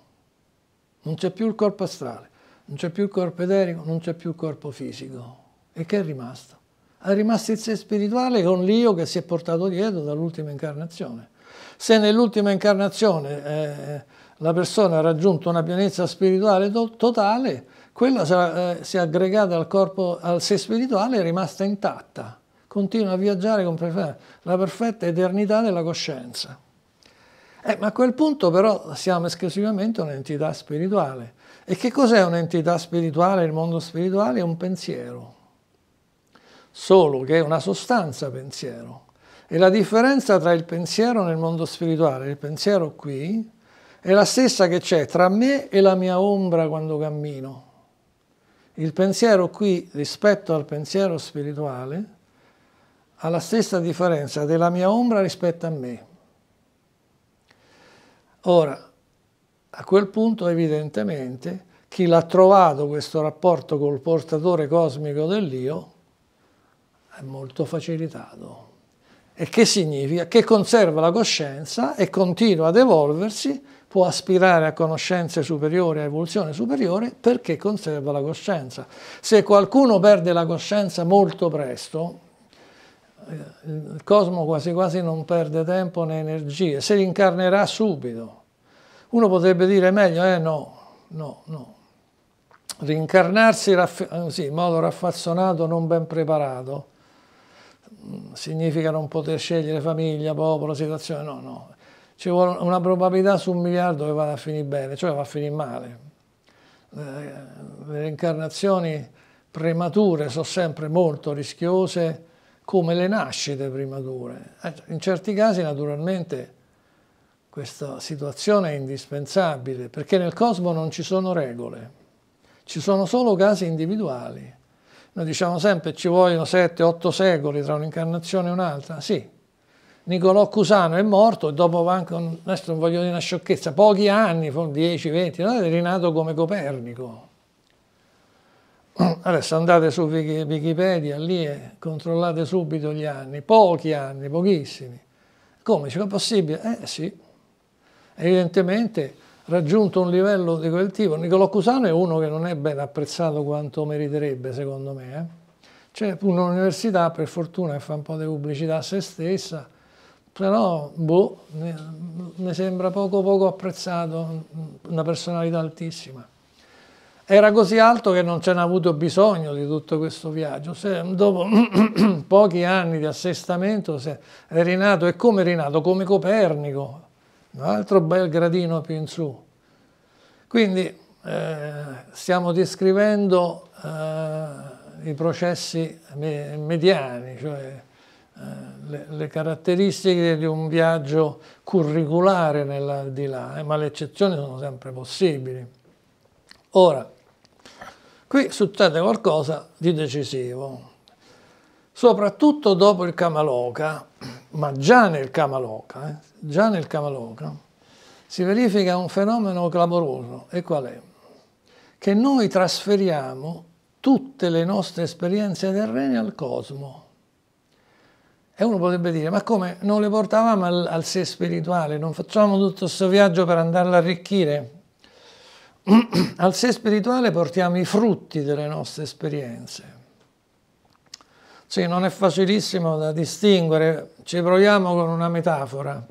Non c'è più il corpo astrale, non c'è più il corpo eterico, non c'è più il corpo fisico. E che è rimasto? È rimasto il sé spirituale con l'io che si è portato dietro dall'ultima incarnazione. Se nell'ultima incarnazione eh, la persona ha raggiunto una pienezza spirituale to totale, quella sarà, eh, si è aggregata al corpo, al sé spirituale, è rimasta intatta. Continua a viaggiare con la perfetta eternità della coscienza. Eh, ma a quel punto però siamo esclusivamente un'entità spirituale. E che cos'è un'entità spirituale? Il mondo spirituale è un pensiero, solo che è una sostanza pensiero. E la differenza tra il pensiero nel mondo spirituale e il pensiero qui è la stessa che c'è tra me e la mia ombra quando cammino. Il pensiero qui rispetto al pensiero spirituale ha la stessa differenza della mia ombra rispetto a me. Ora, a quel punto evidentemente chi l'ha trovato questo rapporto col portatore cosmico dell'io è molto facilitato. E che significa? Che conserva la coscienza e continua ad evolversi, può aspirare a conoscenze superiori, a evoluzione superiore, perché conserva la coscienza. Se qualcuno perde la coscienza molto presto, eh, il cosmo quasi quasi non perde tempo né energie, si rincarnerà subito uno potrebbe dire meglio, eh no, no, no. Rincarnarsi eh, sì, in modo raffazzonato, non ben preparato, mm, significa non poter scegliere famiglia, popolo, situazione, no, no. Ci vuole una probabilità su un miliardo che vada a finire bene, cioè va a finire male. Eh, le reincarnazioni premature sono sempre molto rischiose, come le nascite premature. Eh, in certi casi naturalmente questa situazione è indispensabile perché nel cosmo non ci sono regole, ci sono solo casi individuali. Noi diciamo sempre ci vogliono 7-8 secoli tra un'incarnazione e un'altra. Sì, Nicolò Cusano è morto e dopo anche, un, adesso non voglio dire una sciocchezza, pochi anni, 10, 20, non è rinato come Copernico. Adesso andate su Wikipedia, lì e controllate subito gli anni, pochi anni, pochissimi. Come? Ci è possibile? Eh sì evidentemente raggiunto un livello di quel tipo. Nicolò Cusano è uno che non è ben apprezzato quanto meriterebbe, secondo me. Eh. C'è un'università, per fortuna, che fa un po' di pubblicità a se stessa, però boh, ne sembra poco poco apprezzato, una personalità altissima. Era così alto che non ce n'è avuto bisogno di tutto questo viaggio. Se dopo pochi anni di assestamento è rinato, e come rinato? Come Copernico, un altro bel gradino più in su. Quindi eh, stiamo descrivendo eh, i processi mediani, cioè eh, le, le, caratteristiche di un viaggio curriculare di nell'aldilà, eh, ma le eccezioni sono sempre possibili. Ora, qui succede qualcosa di decisivo soprattutto dopo il Kamaloka, ma già nel Kamaloka, eh, già nel Kamaloka, si verifica un fenomeno clamoroso, e qual è? Che noi trasferiamo tutte le nostre esperienze terrene al cosmo. E uno potrebbe dire, ma come non le portavamo al, al sé spirituale, non facciamo tutto questo viaggio per andarla a arricchire? al sé spirituale portiamo i frutti delle nostre esperienze sì, non è facilissimo da distinguere, ci proviamo con una metafora. Il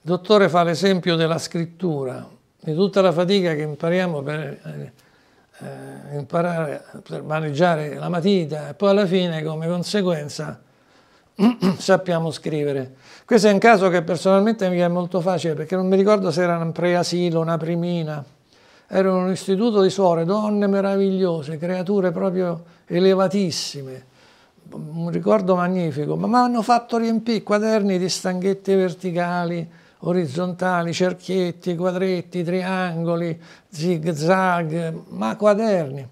dottore fa l'esempio della scrittura, di tutta la fatica che impariamo per eh, eh imparare per maneggiare la matita e poi alla fine come conseguenza sappiamo scrivere. Questo è un caso che personalmente mi è molto facile perché non mi ricordo se era un preasilo, una primina, era un istituto di suore, donne meravigliose, creature proprio elevatissime un ricordo magnifico, ma mi hanno fatto riempire quaderni di stanghette verticali, orizzontali, cerchietti, quadretti, triangoli, zig zag, ma quaderni.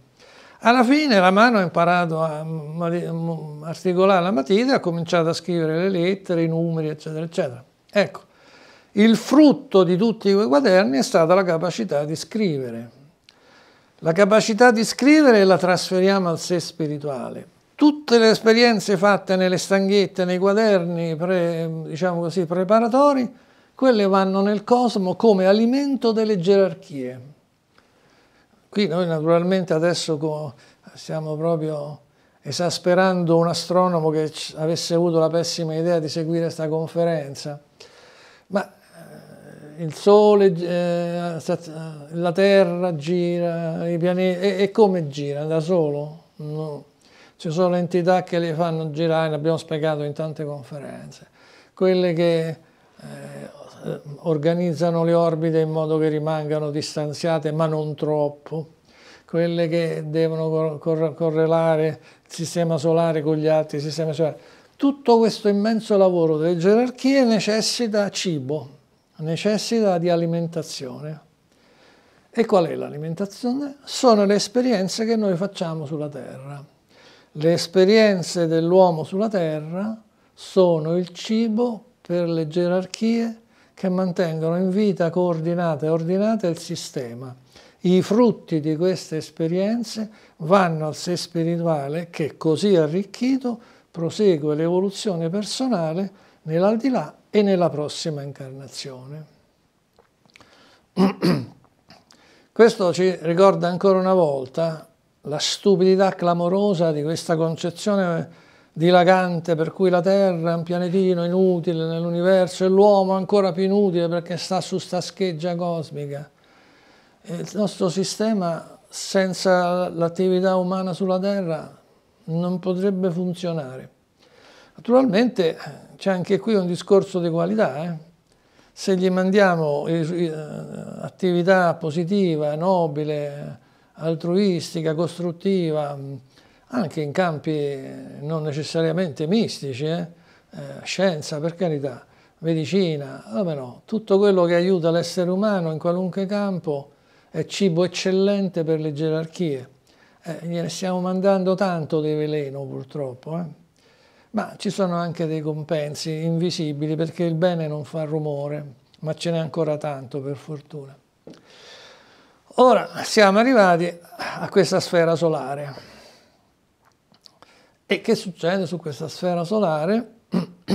Alla fine la mano ha imparato a articolare la matita, e ha cominciato a scrivere le lettere, i numeri, eccetera, eccetera. Ecco, il frutto di tutti quei quaderni è stata la capacità di scrivere. La capacità di scrivere la trasferiamo al sé spirituale tutte le esperienze fatte nelle stanghette, nei quaderni, pre, diciamo così, preparatori, quelle vanno nel cosmo come alimento delle gerarchie. Qui noi naturalmente adesso stiamo proprio esasperando un astronomo che avesse avuto la pessima idea di seguire questa conferenza, ma eh, il Sole, eh, la Terra gira, i pianeti, e, e come gira? Da solo? No ci sono entità che li fanno girare, ne abbiamo spiegato in tante conferenze, quelle che eh, organizzano le orbite in modo che rimangano distanziate ma non troppo, quelle che devono cor correlare il sistema solare con gli altri sistemi solari. Tutto questo immenso lavoro delle gerarchie necessita cibo, necessita di alimentazione. E qual è l'alimentazione? Sono le esperienze che noi facciamo sulla Terra. Le esperienze dell'uomo sulla Terra sono il cibo per le gerarchie che mantengono in vita coordinata e ordinata il sistema. I frutti di queste esperienze vanno al sé spirituale che, così arricchito, prosegue l'evoluzione personale nell'aldilà e nella prossima incarnazione. Questo ci ricorda ancora una volta la stupidità clamorosa di questa concezione dilagante per cui la Terra è un pianetino inutile nell'universo e l'uomo ancora più inutile perché sta su sta scheggia cosmica. il nostro sistema senza l'attività umana sulla Terra non potrebbe funzionare. Naturalmente eh, c'è anche qui un discorso di qualità. Eh? Se gli mandiamo eh, attività positiva, nobile, altruistica, costruttiva, anche in campi non necessariamente mistici, eh? eh scienza per carità, medicina, no, tutto quello che aiuta l'essere umano in qualunque campo è cibo eccellente per le gerarchie. Eh, ne stiamo mandando tanto di veleno purtroppo, eh? ma ci sono anche dei compensi invisibili perché il bene non fa rumore, ma ce n'è ancora tanto per fortuna. Ora siamo arrivati a questa sfera solare. E che succede su questa sfera solare?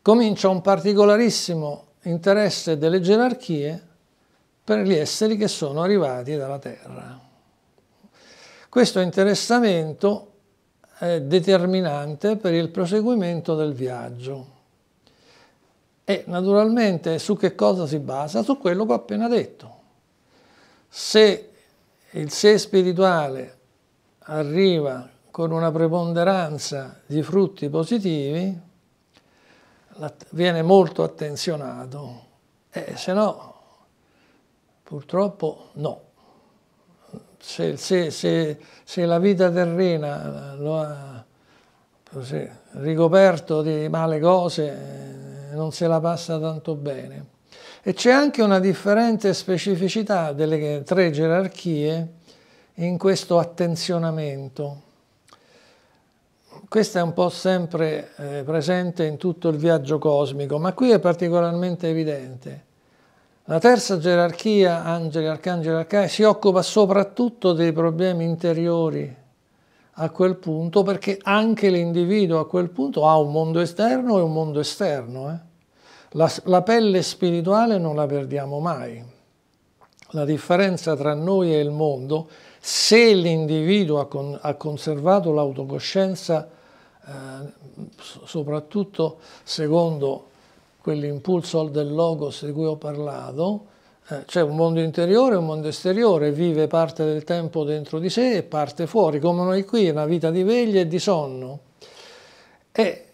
Comincia un particolarissimo interesse delle gerarchie per gli esseri che sono arrivati dalla Terra. Questo interessamento è determinante per il proseguimento del viaggio. E naturalmente su che cosa si basa? Su quello che ho appena detto se il sé spirituale arriva con una preponderanza di frutti positivi, viene molto attenzionato, e se no, purtroppo no. Se, se, se, se la vita terrena eh, lo ha così, ricoperto di male cose, eh, non se la passa tanto bene. E c'è anche una differente specificità delle tre gerarchie in questo attenzionamento. Questa è un po' sempre eh, presente in tutto il viaggio cosmico, ma qui è particolarmente evidente. La terza gerarchia, angeli, arcangeli, arcangeli, si occupa soprattutto dei problemi interiori a quel punto, perché anche l'individuo a quel punto ha un mondo esterno e un mondo esterno. Eh? La, la pelle spirituale non la perdiamo mai. La differenza tra noi e il mondo, se l'individuo ha, con, ha, conservato l'autocoscienza, eh, soprattutto secondo quell'impulso del logos di cui ho parlato, eh, c'è un mondo interiore e un mondo esteriore, vive parte del tempo dentro di sé e parte fuori, come noi qui, è una vita di veglia e di sonno. E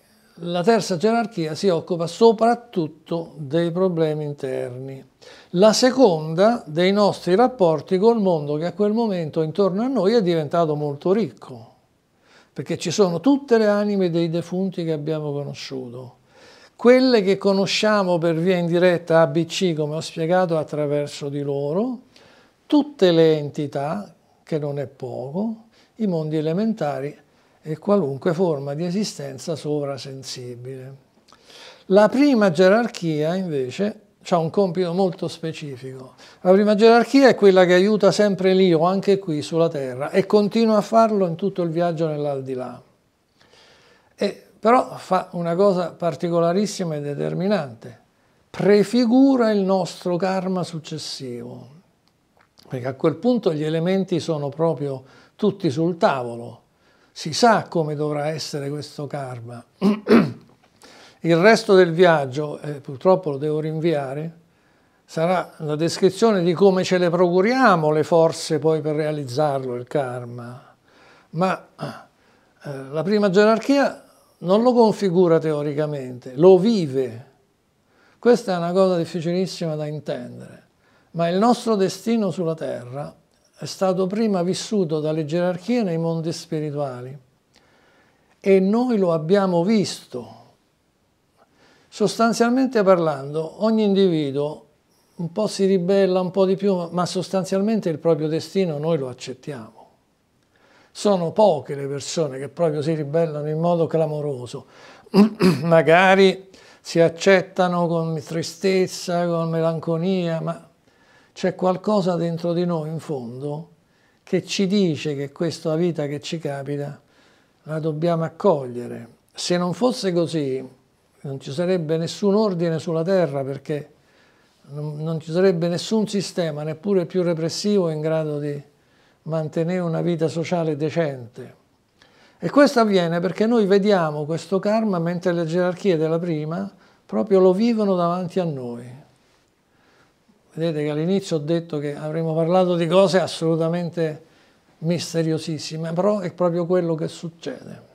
la terza gerarchia si occupa soprattutto dei problemi interni. La seconda dei nostri rapporti col mondo che a quel momento intorno a noi è diventato molto ricco, perché ci sono tutte le anime dei defunti che abbiamo conosciuto. Quelle che conosciamo per via indiretta ABC, come ho spiegato, attraverso di loro, tutte le entità, che non è poco, i mondi elementari e qualunque forma di esistenza sovrasensibile. La prima gerarchia, invece, ha un compito molto specifico. La prima gerarchia è quella che aiuta sempre l'io, anche qui sulla Terra, e continua a farlo in tutto il viaggio nell'aldilà. E, però fa una cosa particolarissima e determinante. Prefigura il nostro karma successivo, perché a quel punto gli elementi sono proprio tutti sul tavolo si sa come dovrà essere questo karma. Il resto del viaggio, eh, purtroppo lo devo rinviare, sarà la descrizione di come ce le procuriamo le forze poi per realizzarlo, il karma. Ma eh, la prima gerarchia non lo configura teoricamente, lo vive. Questa è una cosa difficilissima da intendere, ma il nostro destino sulla Terra è stato prima vissuto dalle gerarchie nei mondi spirituali e noi lo abbiamo visto. Sostanzialmente parlando, ogni individuo un po' si ribella un po' di più, ma sostanzialmente il proprio destino noi lo accettiamo. Sono poche le persone che proprio si ribellano in modo clamoroso, magari si accettano con tristezza, con melanconia, ma c'è qualcosa dentro di noi in fondo che ci dice che questa vita che ci capita la dobbiamo accogliere. Se non fosse così non ci sarebbe nessun ordine sulla terra perché non ci sarebbe nessun sistema, neppure più repressivo, in grado di mantenere una vita sociale decente. E questo avviene perché noi vediamo questo karma mentre le gerarchie della prima proprio lo vivono davanti a noi. Vedete che all'inizio ho detto che avremmo parlato di cose assolutamente misteriosissime, però è proprio quello che succede.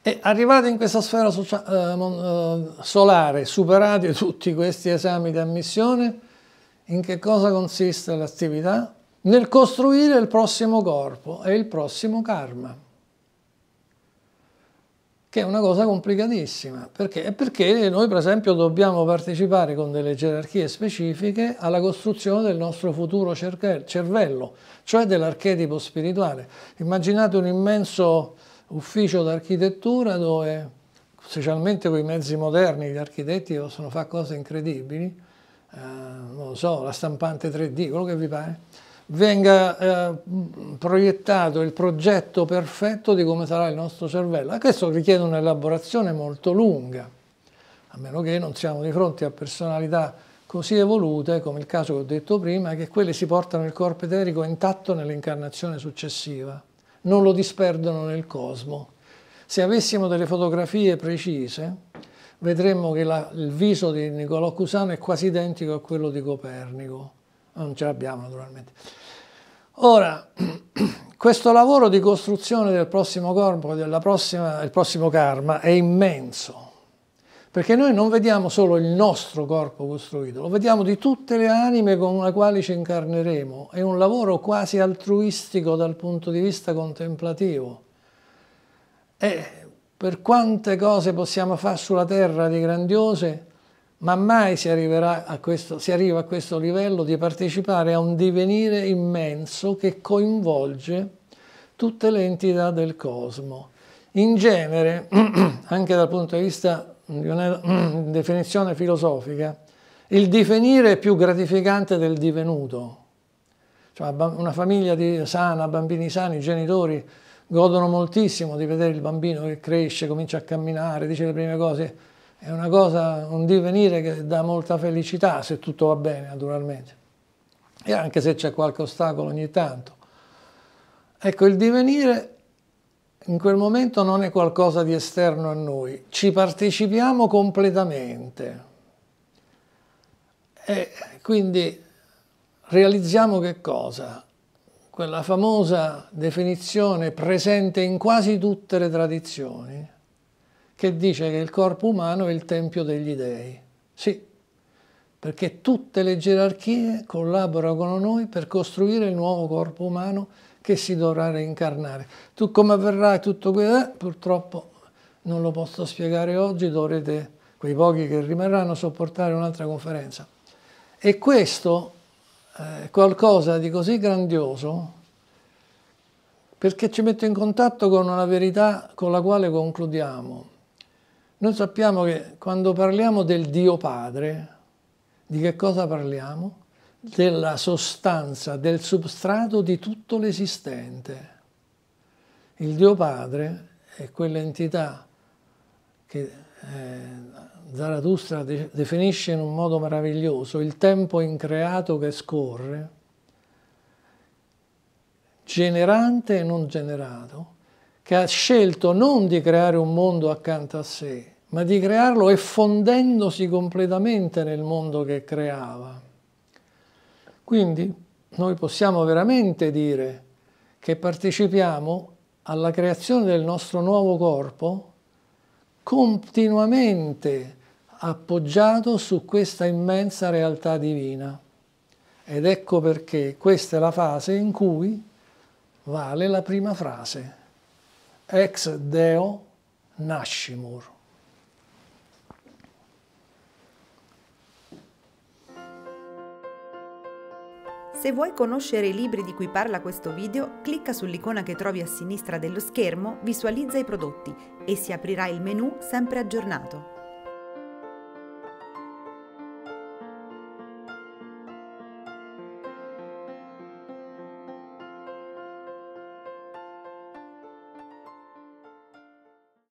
E arrivati in questa sfera eh, eh, solare, superati tutti questi esami di ammissione, in che cosa consiste l'attività? Nel costruire il prossimo corpo e il prossimo karma che è una cosa complicatissima. Perché? Perché noi per esempio dobbiamo partecipare con delle gerarchie specifiche alla costruzione del nostro futuro cervello, cioè dell'archetipo spirituale. Immaginate un immenso ufficio d'architettura dove, specialmente con i mezzi moderni, gli architetti possono fare cose incredibili, eh, non lo so, la stampante 3D, quello che vi pare venga eh, proiettato il progetto perfetto di come sarà il nostro cervello. Questo richiede un'elaborazione molto lunga, a meno che non siamo di fronte a personalità così evolute, come il caso che ho detto prima, che quelle si portano il corpo eterico intatto nell'incarnazione successiva, non lo disperdono nel cosmo. Se avessimo delle fotografie precise, vedremmo che la, il viso di Niccolò Cusano è quasi identico a quello di Copernico non ce l'abbiamo naturalmente. Ora, questo lavoro di costruzione del prossimo corpo, della prossima, il prossimo karma, è immenso, perché noi non vediamo solo il nostro corpo costruito, lo vediamo di tutte le anime con le quali ci incarneremo. È un lavoro quasi altruistico dal punto di vista contemplativo. E per quante cose possiamo fare sulla terra di grandiose, ma mai si, a questo, si arriva a questo livello di partecipare a un divenire immenso che coinvolge tutte le entità del cosmo. In genere, anche dal punto di vista di una definizione filosofica, il divenire è più gratificante del divenuto. Cioè una famiglia sana, bambini sani, genitori godono moltissimo di vedere il bambino che cresce, comincia a camminare, dice le prime cose, è una cosa, un divenire che dà molta felicità se tutto va bene naturalmente e anche se c'è qualche ostacolo ogni tanto. Ecco, il divenire in quel momento non è qualcosa di esterno a noi, ci partecipiamo completamente e quindi realizziamo che cosa? Quella famosa definizione presente in quasi tutte le tradizioni, che dice che il corpo umano è il tempio degli dei. Sì, perché tutte le gerarchie collaborano con noi per costruire il nuovo corpo umano che si dovrà reincarnare. Tu come avverrà tutto questo? Eh, purtroppo non lo posso spiegare oggi, dovrete, quei pochi che rimarranno, sopportare un'altra conferenza. E questo è eh, qualcosa di così grandioso perché ci mette in contatto con una verità con la quale concludiamo noi sappiamo che quando parliamo del Dio Padre, di che cosa parliamo? Della sostanza, del substrato di tutto l'esistente. Il Dio Padre è quell'entità che eh, Zarathustra de definisce in un modo meraviglioso il tempo increato che scorre, generante e non generato, che ha scelto non di creare un mondo accanto a sé, ma di crearlo effondendosi completamente nel mondo che creava. Quindi noi possiamo veramente dire che partecipiamo alla creazione del nostro nuovo corpo continuamente appoggiato su questa immensa realtà divina. Ed ecco perché questa è la fase in cui vale la prima frase, ex deo nascimur. Se vuoi conoscere i libri di cui parla questo video, clicca sull'icona che trovi a sinistra dello schermo, visualizza i prodotti e si aprirà il menu sempre aggiornato.